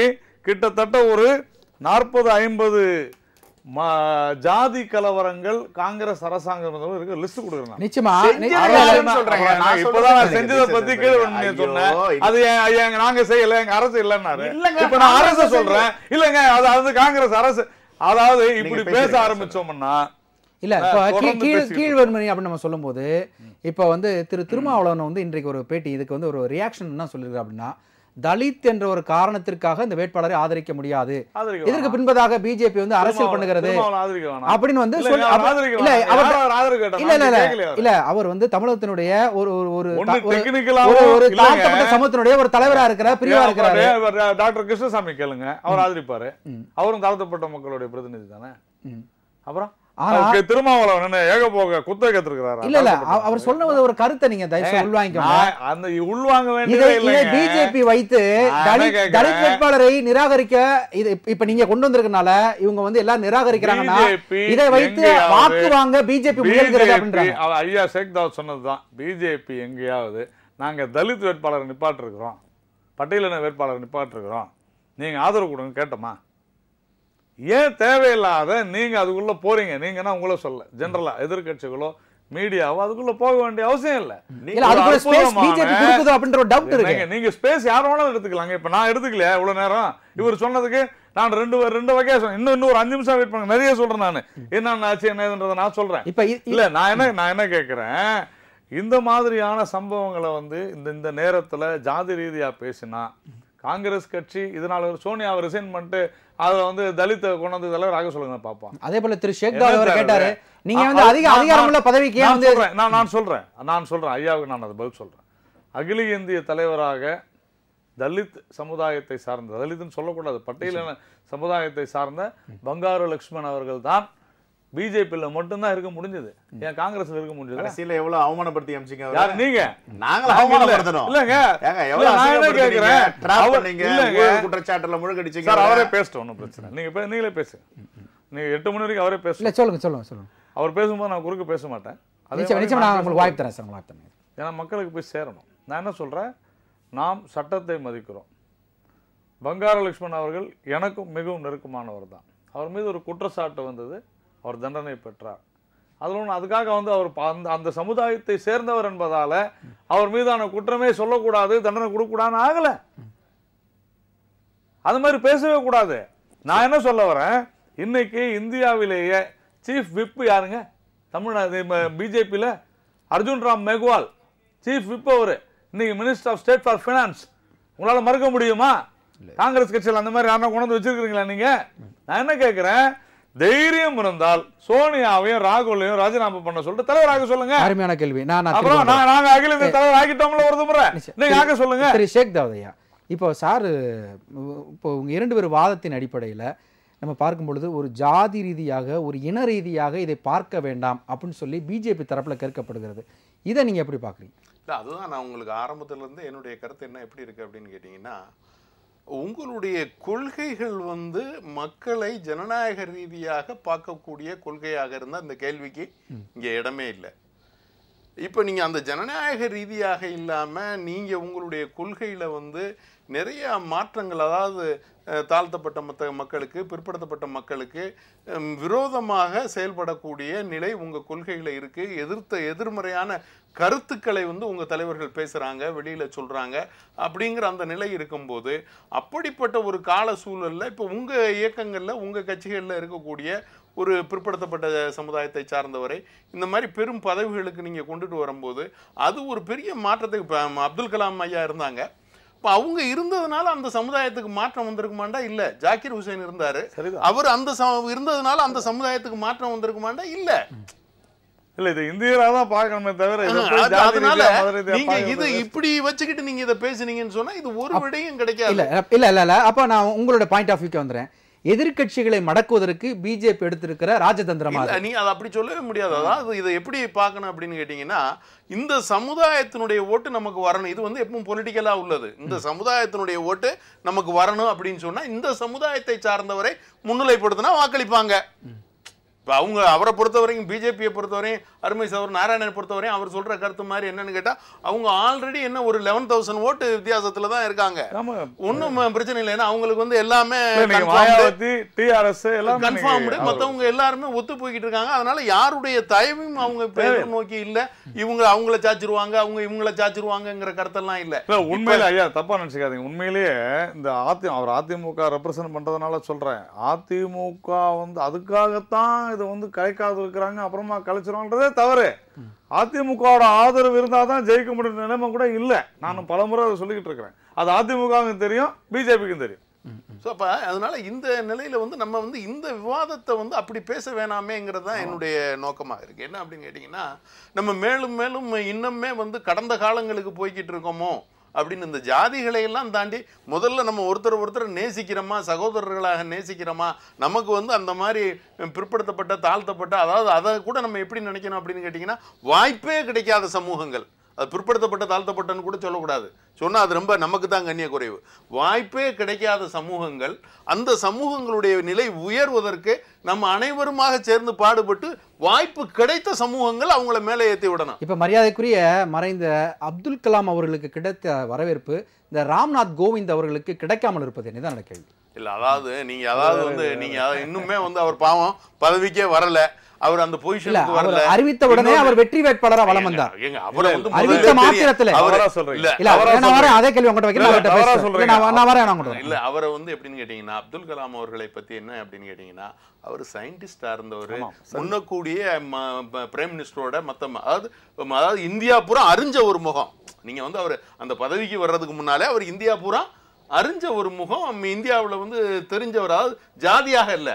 Speaker 4: கிட்டத்தட்ட ஒரு நாற்பது ஐம்பது ஜாதி கலவரங்கள் காங்கிரஸ் அரசாங்கம் இருக்கு லிஸ்ட் கொடுக்குறேன் நிச்சயமா இப்பதான் நான் செஞ்சதை பத்தி கேள்வி சொன்னேன் அது நாங்க செய்யல எங்க அரசு இல்லைன்னாரு இப்ப நான் அரசு சொல்றேன் இல்லைங்க அதாவது காங்கிரஸ் அரசு அதாவது இப்படி பேச ஆரம்பிச்சோம்னா
Speaker 1: இல்ல கீழ் கீழ் வன்முறை அப்படின்னு நம்ம சொல்லும்போது இப்போ வந்து திரு திருமாவளவன் வந்து இன்றைக்கு ஒரு பேட்டி இதுக்கு வந்து ஒரு ரியாக்ஷன் என்ன சொல்லியிருக்காரு அப்படின்னா தலித் என்ற ஒரு காரணத்திற்காக இந்த வேட்பாளரை ஆதரிக்க முடியாது இதற்கு பின்பதாக பிஜேபி வந்து அரசியல் பண்ணுகிறது அப்படின்னு வந்து இல்ல இல்ல இல்ல அவர் வந்து தமிழகத்தினுடைய ஒரு ஒரு ஒரு சமூகத்தினுடைய ஒரு தலைவரா இருக்கிறார் பிரிவா இருக்கிறாரு
Speaker 4: டாக்டர் கிருஷ்ணசாமி கேளுங்க அவர் ஆதரிப்பாரு அவரும் தாழ்த்தப்பட்ட மக்களுடைய பிரதிநிதி தானே அப்புறம் ஏகபோக குத்த இல்ல
Speaker 1: அவர் ஒரு கருத்தை நீங்க அந்த
Speaker 4: உள்வாங்க பிஜேபி
Speaker 1: வைத்து வேட்பாளரை நிராகரிக்க இது இப்ப நீங்க கொண்டு வந்திருக்கனால இவங்க வந்து இதை வைத்து
Speaker 4: ஐயா ஷேக் சொன்னதுதான் பிஜேபி எங்கேயாவது நாங்க தலித் வேட்பாளர் நிப்பாட்டிருக்கிறோம் பட்டியலின வேட்பாளர் நீங்க ஆதரவு கொடுங்க கேட்டோமா ஏன் தேவையில்லாத நீங்கள் அதுக்குள்ளே போகிறீங்க நீங்கன்னா உங்கள சொல்ல ஜென்ரலாக எதிர்கட்சிகளோ மீடியாவோ அதுக்குள்ள போக வேண்டிய அவசியம் இல்ல நீங்க ஸ்பேஸ் யார் வேணாலும் எடுத்துக்கலாங்க இப்ப நான் எடுத்துக்கல இவ்வளவு நேரம் இவர் சொன்னதுக்கு நான் ரெண்டு ரெண்டு வகையா இன்னும் இன்னும் அஞ்சு நிமிஷம் வெயிட் பண்ண நிறைய சொல்றேன் நான் என்னென்ன ஆச்சு என்னதுன்றதை நான் சொல்றேன் இப்ப இல்ல நான் என்ன நான் என்ன கேட்கிறேன் இந்த மாதிரியான சம்பவங்களை வந்து இந்த இந்த நேரத்துல ஜாதி ரீதியா பேசினா காங்கிரஸ் கட்சி இதனால சோனியா அவர் ரிசைன் பண்ணிட்டு அதை வந்து தலித்த கொண்டு வந்து தலைவராக சொல்லுங்க பார்ப்போம்
Speaker 1: அதே போல திரு அவர் கேட்டாரு நீங்க வந்து அதிக உள்ள பதவிக்கு நான் சொல்றேன் நான் நான்
Speaker 4: சொல்றேன் நான் சொல்றேன் ஐயாவுக்கு நான் அதை பதில் சொல்றேன் அகில இந்திய தலைவராக தலித் சமுதாயத்தை சார்ந்த தலித்னு சொல்லக்கூடாது பட்டியலின சமுதாயத்தை சார்ந்த பங்காரு லக்ஷ்மண் அவர்கள் தான் பிஜேபியில் மட்டும்தான் இருக்க முடிஞ்சது ஏன் காங்கிரஸ்ல இருக்க முடிஞ்சது கடைசியில் எவ்வளவு அவமானப்படுத்தி அமிச்சிங்க யார் நீங்க நாங்களும் அவமானப்படுத்தணும் இல்லங்க எவ்வளோ நான் நீங்க குற்றச்சாட்டுல முழுக்கடிச்சிங்க சார் அவரே பேசிட்டோம் ஒன்றும் பிரச்சனை நீங்கள் நீங்களே பேசு நீங்க எட்டு மணி வரைக்கும் அவரே பேசுங்க சொல்லுங்க சொல்லுங்க சொல்லுங்க அவர் பேசும்போது நான் குறுக்க பேச மாட்டேன் வாய்ப்பு தரேன் சார் வாய்ப்பு தரேன் ஏன்னா மக்களுக்கு போய் சேரணும் நான் என்ன சொல்கிறேன் நாம் சட்டத்தை மதிக்கிறோம் பங்கார லட்சுமண் அவர்கள் எனக்கும் மிகவும் நெருக்கமானவர் தான் அவர் மீது ஒரு குற்றச்சாட்டு வந்தது அவர் தண்டனை பெற்றார் அதில் ஒன்று அதுக்காக வந்து அவர் அந்த அந்த சமுதாயத்தை சேர்ந்தவர் என்பதால் அவர் மீதான குற்றமே சொல்லக்கூடாது தண்டனை கொடுக்கூடாதுன்னு ஆகலை அது மாதிரி பேசவே கூடாது நான் என்ன சொல்ல வரேன் இன்னைக்கு இந்தியாவிலேயே சீஃப் விப் யாருங்க தமிழ்நாடு பிஜேபியில் அர்ஜுன் ராம் மேக்வால் சீஃப் விப் அவர் இன்னைக்கு minister of state for finance உங்களால் மறுக்க முடியுமா காங்கிரஸ் கட்சியில் அந்த மாதிரி யாரும் கொண்டு வந்து வச்சிருக்கிறீங்களா நீங்கள் நான் என்ன கேட்குறேன் தைரியம் இருந்தால் சோனியாவையும் ராகுலையும் ராஜினாமா பண்ண சொல்லிட்டு தலைவராக சொல்லுங்க
Speaker 1: அருமையான கேள்வி நான் அப்புறம் நாங்க அகில இந்திய
Speaker 4: தலைவர் ஆகிட்டோம்ல ஒரு முறை நீங்க சொல்லுங்க சரி
Speaker 1: ஷேக் தாவதையா இப்போ சார் இப்போ உங்க இரண்டு பேர் வாதத்தின் அடிப்படையில் நம்ம பார்க்கும் பொழுது ஒரு ஜாதி ரீதியாக ஒரு இன ரீதியாக இதை பார்க்க வேண்டாம் அப்படின்னு சொல்லி பிஜேபி தரப்பில் கேட்கப்படுகிறது இதை நீங்கள் எப்படி பார்க்குறீங்க
Speaker 3: இல்லை அதுதான் நான் உங்களுக்கு ஆரம்பத்துலேருந்து என்னுடைய கருத்து என்ன எப்படி இருக்குது அப்படின்னு கேட்டிங்கன்னா உங்களுடைய கொள்கைகள் வந்து மக்களை ஜனநாயக ரீதியாக பார்க்கக்கூடிய கொள்கையாக இருந்தால் அந்த கேள்விக்கு இங்கே இடமே இல்லை இப்போ நீங்கள் அந்த ஜனநாயக ரீதியாக இல்லாமல் நீங்கள் உங்களுடைய கொள்கையில் வந்து நிறைய மாற்றங்கள் அதாவது தாழ்த்தப்பட்ட மற்ற மக்களுக்கு பிற்படுத்தப்பட்ட மக்களுக்கு விரோதமாக செயல்படக்கூடிய நிலை உங்கள் கொள்கையில் இருக்குது எதிர்த்த எதிர்மறையான கருத்துக்களை வந்து உங்கள் தலைவர்கள் பேசுகிறாங்க வெளியில் சொல்கிறாங்க அப்படிங்கிற அந்த நிலை இருக்கும்போது அப்படிப்பட்ட ஒரு கால சூழலில் இப்போ உங்கள் இயக்கங்களில் உங்கள் கட்சிகளில் இருக்கக்கூடிய ஒரு பிற்படுத்தப்பட்ட சமுதாயத்தை சார்ந்தவரை இந்த மாதிரி பெரும் பதவிகளுக்கு நீங்கள் கொண்டுட்டு வரும்போது அது ஒரு பெரிய மாற்றத்தை இப்போ அப்துல் கலாம் ஐயா இருந்தாங்க இப்போ அவங்க இருந்ததுனால அந்த சமுதாயத்துக்கு மாற்றம் வந்திருக்குமாண்டா இல்லை ஜாக்கிர் ஹுசேன் இருந்தார் அவர் அந்த சம இருந்ததுனால அந்த சமுதாயத்துக்கு மாற்றம் வந்திருக்குமாண்டா இல்லை
Speaker 4: இல்ல இது இந்தியரா தான் பார்க்கணுமே தவிர அதனால நீங்க இது
Speaker 3: இப்படி வச்சுக்கிட்டு நீங்க இதை பேசுனீங்கன்னு சொன்னா இது ஒரு விடையும்
Speaker 1: கிடைக்காது இல்ல இல்ல இல்ல அப்ப நான் உங்களோட பாயிண்ட் ஆஃப் வியூக்கு வந்துறேன் எதிர்கட்சிகளை மடக்குவதற்கு பிஜேபி எடுத்திருக்கிற ராஜதந்திரமா நீ
Speaker 3: அதை அப்படி சொல்லவே முடியாது அதாவது இதை எப்படி பார்க்கணும் அப்படின்னு கேட்டீங்கன்னா இந்த சமுதாயத்தினுடைய ஓட்டு நமக்கு வரணும் இது வந்து எப்பவும் பொலிட்டிக்கலா உள்ளது இந்த சமுதாயத்தினுடைய ஓட்டு நமக்கு வரணும் அப்படின்னு சொன்னா இந்த சமுதாயத்தை சார்ந்தவரை முன்னிலைப்படுத்தினா வாக்களிப்பாங்க இப்போ அவங்க அவரை வரைக்கும் பிஜேபியை பொறுத்தவரையும் அருமை சவர் நாராயணன் பொறுத்தவரையும் அவர் சொல்கிற கருத்து மாதிரி என்னன்னு கேட்டால் அவங்க ஆல்ரெடி என்ன ஒரு லெவன் தௌசண்ட் ஓட்டு வித்தியாசத்தில் தான் இருக்காங்க ஒன்றும் பிரச்சனை இல்லை ஏன்னா அவங்களுக்கு வந்து எல்லாமே
Speaker 4: டிஆர்எஸ் எல்லாம் கன்ஃபார்ம் மற்றவங்க
Speaker 3: எல்லாருமே ஒத்து போய்கிட்டு இருக்காங்க அதனால யாருடைய தயவும் அவங்க பேர் நோக்கி இல்லை இவங்க அவங்கள சாச்சிருவாங்க அவங்க இவங்கள சாச்சிருவாங்கங்கிற கருத்தெல்லாம் இல்லை இல்லை உண்மையில
Speaker 4: ஐயா தப்பாக நினச்சிக்காதீங்க உண்மையிலேயே இந்த அதி அவர் அதிமுக ரெப்ரசன்ட் பண்ணுறதுனால சொல்கிறேன் அதிமுக வந்து அதுக்காகத்தான் இதை வந்து கலைக்காது இருக்கிறாங்க அப்புறமா கலைச்சிரும்ன்றதே தவறு அதிமுகவோட ஆதரவு இருந்தால் தான் ஜெயிக்க முடியும் நிலைமை கூட இல்லை நான் பலமுறை அதை சொல்லிக்கிட்டு இருக்கிறேன் அது அதிமுகவுக்கும் தெரியும் பிஜேபிக்கும் தெரியும்
Speaker 3: ஸோ அப்போ அதனால இந்த நிலையில் வந்து நம்ம வந்து இந்த விவாதத்தை வந்து அப்படி பேச வேணாமேங்கிறது தான் என்னுடைய நோக்கமாக இருக்குது என்ன அப்படின்னு கேட்டிங்கன்னா நம்ம மேலும் மேலும் இன்னமே வந்து கடந்த காலங்களுக்கு போய்கிட்டு இருக்கோமோ அப்படின்னு இந்த ஜாதிகளை எல்லாம் தாண்டி முதல்ல நம்ம ஒருத்தர் ஒருத்தர் நேசிக்கிறோமா சகோதரர்களாக நேசிக்கிறோமா நமக்கு வந்து அந்த மாதிரி பிற்படுத்தப்பட்ட தாழ்த்தப்பட்ட அதாவது அதை கூட நம்ம எப்படி நினைக்கணும் அப்படின்னு கேட்டிங்கன்னா வாய்ப்பே கிடைக்காத சமூகங்கள் அது பிற்படுத்தப்பட்ட தாழ்த்தப்பட்டன்னு கூட சொல்லக்கூடாது சொன்னால் அது ரொம்ப நமக்கு தான் கண்ணிய குறைவு வாய்ப்பே கிடைக்காத சமூகங்கள் அந்த சமூகங்களுடைய நிலை உயர்வதற்கு நம்ம அனைவருமாக சேர்ந்து பாடுபட்டு வாய்ப்பு கிடைத்த சமூகங்கள் அவங்கள மேலே ஏற்றி விடணும்
Speaker 1: இப்போ மரியாதைக்குரிய மறைந்த அப்துல் கலாம் அவர்களுக்கு கிடைத்த வரவேற்பு இந்த ராம்நாத் கோவிந்த் அவர்களுக்கு கிடைக்காமல் இருப்பது என்னதான் கேள்வி
Speaker 3: இல்லை அதாவது நீங்கள் அதாவது வந்து நீங்கள் இன்னுமே வந்து அவர் பாவம் பதவிக்கே வரலை அவர் அந்த பொசிஷனுக்கு வரல அறிவித்த உடனே அவர்
Speaker 1: வெற்றி வேட்பாளரா வலம் வந்தார் அறிவித்த மாத்திரத்துல அவரா சொல்றீங்க இல்ல நான் வரேன் அதே கேள்வி உங்ககிட்ட வைக்கிறேன் அவரா சொல்றேன் நான் வரேன் நான் இல்ல அவரை
Speaker 3: வந்து எப்படின்னு கேட்டீங்கன்னா அப்துல் கலாம் அவர்களை பத்தி என்ன அப்படின்னு கேட்டீங்கன்னா அவர் சயின்டிஸ்டா இருந்தவர் முன்னக்கூடிய பிரைம் மினிஸ்டரோட மத்த அதாவது அதாவது இந்தியா பூரா அறிஞ்ச ஒரு முகம் நீங்க வந்து அவர் அந்த பதவிக்கு வர்றதுக்கு முன்னாலே அவர் இந்தியா பூரா அறிஞ்ச ஒரு முகம் இந்தியாவில் வந்து தெரிஞ்சவர் ஜாதியாக இல்லை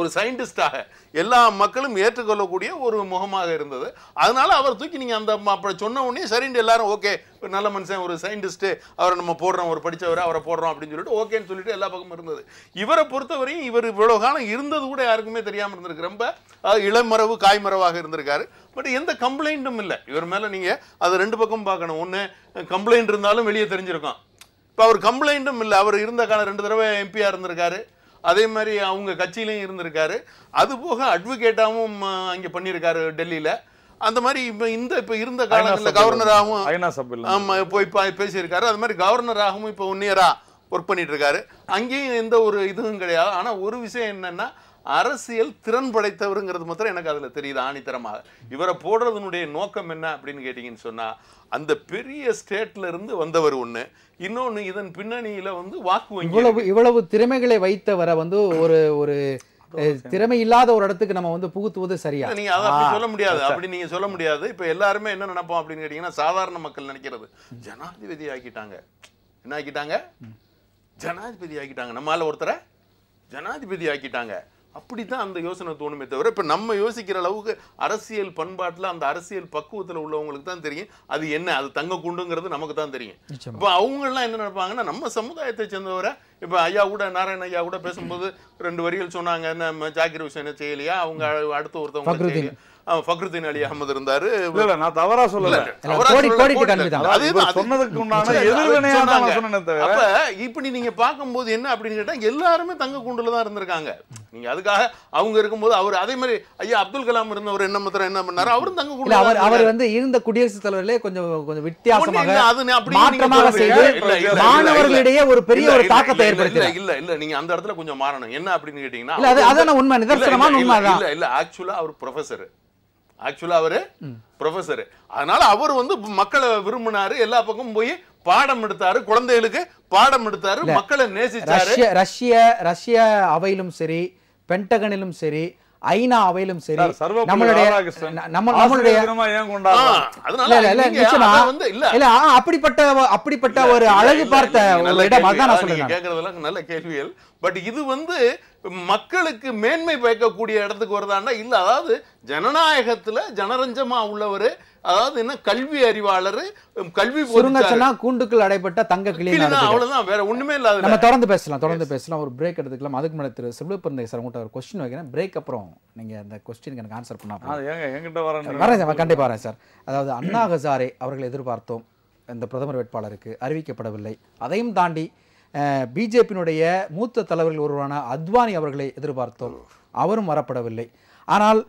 Speaker 3: ஒரு சயின்டிஸ்டாக எல்லா மக்களும் ஏற்றுக்கொள்ளக்கூடிய ஒரு முகமாக இருந்தது அதனால அவர் தூக்கி நீங்கள் அந்த அப்படி சொன்ன உடனே சரிண்டு எல்லாரும் ஓகே ஒரு நல்ல மனுஷன் ஒரு சயின்டிஸ்ட்டு அவரை நம்ம போடுறோம் ஒரு படித்தவர் அவரை போடுறோம் அப்படின்னு சொல்லிட்டு ஓகேன்னு சொல்லிட்டு எல்லா பக்கமும் இருந்தது இவரை பொறுத்தவரையும் இவர் இவ்வளோ காலம் இருந்தது கூட யாருக்குமே தெரியாமல் இருந்திருக்கு ரொம்ப இளமரவு காய்மரவாக இருந்திருக்காரு பட் எந்த கம்ப்ளைண்ட்டும் இல்லை இவர் மேலே நீங்கள் அதை ரெண்டு பக்கம் பார்க்கணும் ஒன்று கம்ப்ளைண்ட் இருந்தாலும் வெளியே தெரிஞ்சிருக்கோம் இப்போ அவர் கம்ப்ளைண்ட்டும் இல்லை அவர் இருந்த காலம் ரெண்டு தடவை எம்பியாக இருந்திருக்காரு அதே மாதிரி அவங்க கட்சியிலையும் இருந்திருக்காரு அது போக அட்வொகேட்டாகவும் அங்கே பண்ணியிருக்காரு டெல்லியில் அந்த மாதிரி இப்போ இந்த இப்போ இருந்த காலத்தில் கவர்னராகவும் ஆமாம் இப்போ இப்போ பேசியிருக்காரு அது மாதிரி கவர்னராகவும் இப்போ ஒன்னியராக ஒர்க் பண்ணிட்டு இருக்காரு அங்கேயும் எந்த ஒரு இதுவும் கிடையாது ஆனால் ஒரு விஷயம் என்னன்னா அரசியல் திறன் படைத்தவருங்கிறது மாத்திரம் எனக்கு அதில் தெரியுது ஆணித்தரமாக இவரை போடுறதுனுடைய நோக்கம் என்ன அப்படின்னு கேட்டிங்கன்னு சொன்னால் அந்த பெரிய ஸ்டேட்லேருந்து வந்தவர் ஒன்று இன்னொன்னு இதன் பின்னணியில் வந்து வாக்கு இவ்வளவு
Speaker 1: இவ்வளவு திறமைகளை வைத்தவரை வந்து ஒரு ஒரு திறமை இல்லாத ஒரு இடத்துக்கு நம்ம வந்து புகுத்துவது சரியா நீங்க அதை சொல்ல முடியாது
Speaker 3: அப்படி நீங்க சொல்ல முடியாது இப்ப எல்லாருமே என்ன நினைப்போம் அப்படின்னு கேட்டீங்கன்னா சாதாரண மக்கள் நினைக்கிறது ஜனாதிபதி ஆக்கிட்டாங்க என்ன ஆக்கிட்டாங்க ஜனாதிபதி ஆக்கிட்டாங்க நம்மால ஒருத்தரை ஜனாதிபதி ஆக்கிட்டாங்க அப்படி தான் அந்த யோசனை தோணுமே தவிர இப்போ நம்ம யோசிக்கிற அளவுக்கு அரசியல் பண்பாட்டில் அந்த அரசியல் பக்குவத்தில் உள்ளவங்களுக்கு தான் தெரியும் அது என்ன அது தங்க குண்டுங்கிறது நமக்கு தான் தெரியும் இப்போ எல்லாம் என்ன நினைப்பாங்கன்னா நம்ம சமுதாயத்தை சேர்ந்தவரை இப்போ ஐயா கூட நாராயண ஐயா கூட பேசும்போது ரெண்டு வரிகள் சொன்னாங்க என்ன ஜாக்கிர விஷயம் செய்யலையா அவங்க அடுத்த ஒருத்தவங்க ஃபக்ருதீன் அலி அகமது இருந்தாரு இல்ல நான்
Speaker 4: தவறா சொல்லல சொன்னதுக்கு உண்டான
Speaker 3: அப்ப இப்படி நீங்க பாக்கும்போது என்ன அப்படின்னு கேட்டா எல்லாருமே தங்க கூண்டுல தான் இருந்திருக்காங்க நீங்க அதுக்காக அவங்க இருக்கும்போது அவர் அதே மாதிரி ஐயா அப்துல் கலாம் இருந்தவர் என்ன மாத்திரம் என்ன பண்ணாரு அவரும் தங்க கூண்டுல அவர் அவர் வந்து
Speaker 1: இருந்த குடியரசுத் தலைவரிலே கொஞ்சம் கொஞ்சம் வித்தியாசமாக மாற்றமாக செய்து மாணவர்களிடையே ஒரு பெரிய ஒரு தாக்கத்தை ஏற்படுத்தி
Speaker 3: இல்ல இல்ல நீங்க அந்த இடத்துல கொஞ்சம் மாறணும் என்ன அப்படின்னு கேட்டீங்கன்னா அதான் உண்மை நிதர்சனமான உண்மை இல்ல இல்ல ஆக்சுவலா அவர் ப்ரொஃபசர் ஆக்சுவலாக அவர் ப்ரொஃபஸர் அதனால அவர் வந்து மக்களை விரும்பினாரு எல்லா பக்கமும் போய் பாடம் எடுத்தாரு குழந்தைகளுக்கு பாடம் எடுத்தாரு மக்களை நேசிச்சாரு
Speaker 1: ரஷ்ய ரஷ்ய அவையிலும் சரி பென்டகனிலும் சரி ஐநா அவையிலும் சரி நம்மளுடைய நம்மளுடைய இல்ல அப்படிப்பட்ட அப்படிப்பட்ட ஒரு அழகு பார்த்த ஒரு இடம் அதான் நான் சொல்றேன்
Speaker 3: கேக்குறதெல்லாம் நல்ல கேள்விகள் பட் இது வந்து மக்களுக்கு மேன்மை பயக்கக்கூடிய இடத்துக்கு வருதான்னா இல்லை அதாவது ஜனநாயகத்தில் ஜனரஞ்சமாக உள்ளவர் அதாவது என்ன கல்வி அறிவாளர் கல்வி
Speaker 1: கூண்டுக்கள் அடைப்பட்ட தங்க கிளியில் அவ்வளோதான்
Speaker 3: வேற ஒன்றுமே இல்லாத நம்ம தொடர்ந்து
Speaker 1: பேசலாம் தொடர்ந்து பேசலாம் ஒரு பிரேக் எடுத்துக்கலாம் அதுக்கு மேலே திரு பிறந்த சார் உங்கள்கிட்ட ஒரு கொஸ்டின் வைக்கிறேன் பிரேக் அப்புறம் நீங்கள் அந்த கொஸ்டினுக்கு எனக்கு ஆன்சர் பண்ணா
Speaker 4: எங்கிட்ட வரேன் வரேன் சார்
Speaker 1: கண்டிப்பாக வரேன் சார் அதாவது அண்ணா ஹசாரே அவர்களை எதிர்பார்த்தோம் இந்த பிரதமர் வேட்பாளருக்கு அறிவிக்கப்படவில்லை அதையும் தாண்டி பிஜேபியினுடைய மூத்த தலைவர்கள் ஒருவரான அத்வானி அவர்களை எதிர்பார்த்தோம் அவரும் வரப்படவில்லை ஆனால்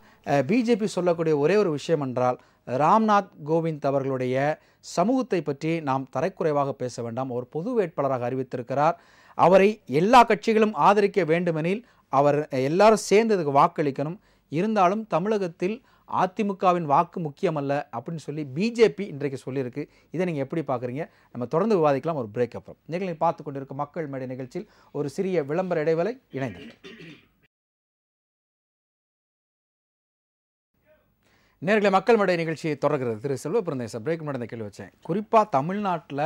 Speaker 1: பிஜேபி சொல்லக்கூடிய ஒரே ஒரு விஷயம் என்றால் ராம்நாத் கோவிந்த் அவர்களுடைய சமூகத்தை பற்றி நாம் தரைக்குறைவாக பேச வேண்டாம் அவர் பொது வேட்பாளராக அறிவித்திருக்கிறார் அவரை எல்லா கட்சிகளும் ஆதரிக்க வேண்டுமெனில் அவர் எல்லாரும் சேர்ந்ததுக்கு வாக்களிக்கணும் இருந்தாலும் தமிழகத்தில் அதிமுகவின் வாக்கு முக்கியமல்ல அப்படின்னு சொல்லி பிஜேபி இன்றைக்கு சொல்லியிருக்கு இதை நீங்கள் எப்படி பார்க்குறீங்க நம்ம தொடர்ந்து விவாதிக்கலாம் ஒரு பிரேக் அப்புறம் நீங்கள் பார்த்து கொண்டிருக்கும் மக்கள் மேடை நிகழ்ச்சியில் ஒரு சிறிய விளம்பர இடைவெளி இணைந்த நேர்களை மக்கள் மடை நிகழ்ச்சியை தொடர்கிறது திரு செல்வ பிரந்தேச பிரேக் நடந்த கேள்வி வச்சேன் குறிப்பாக தமிழ்நாட்டில்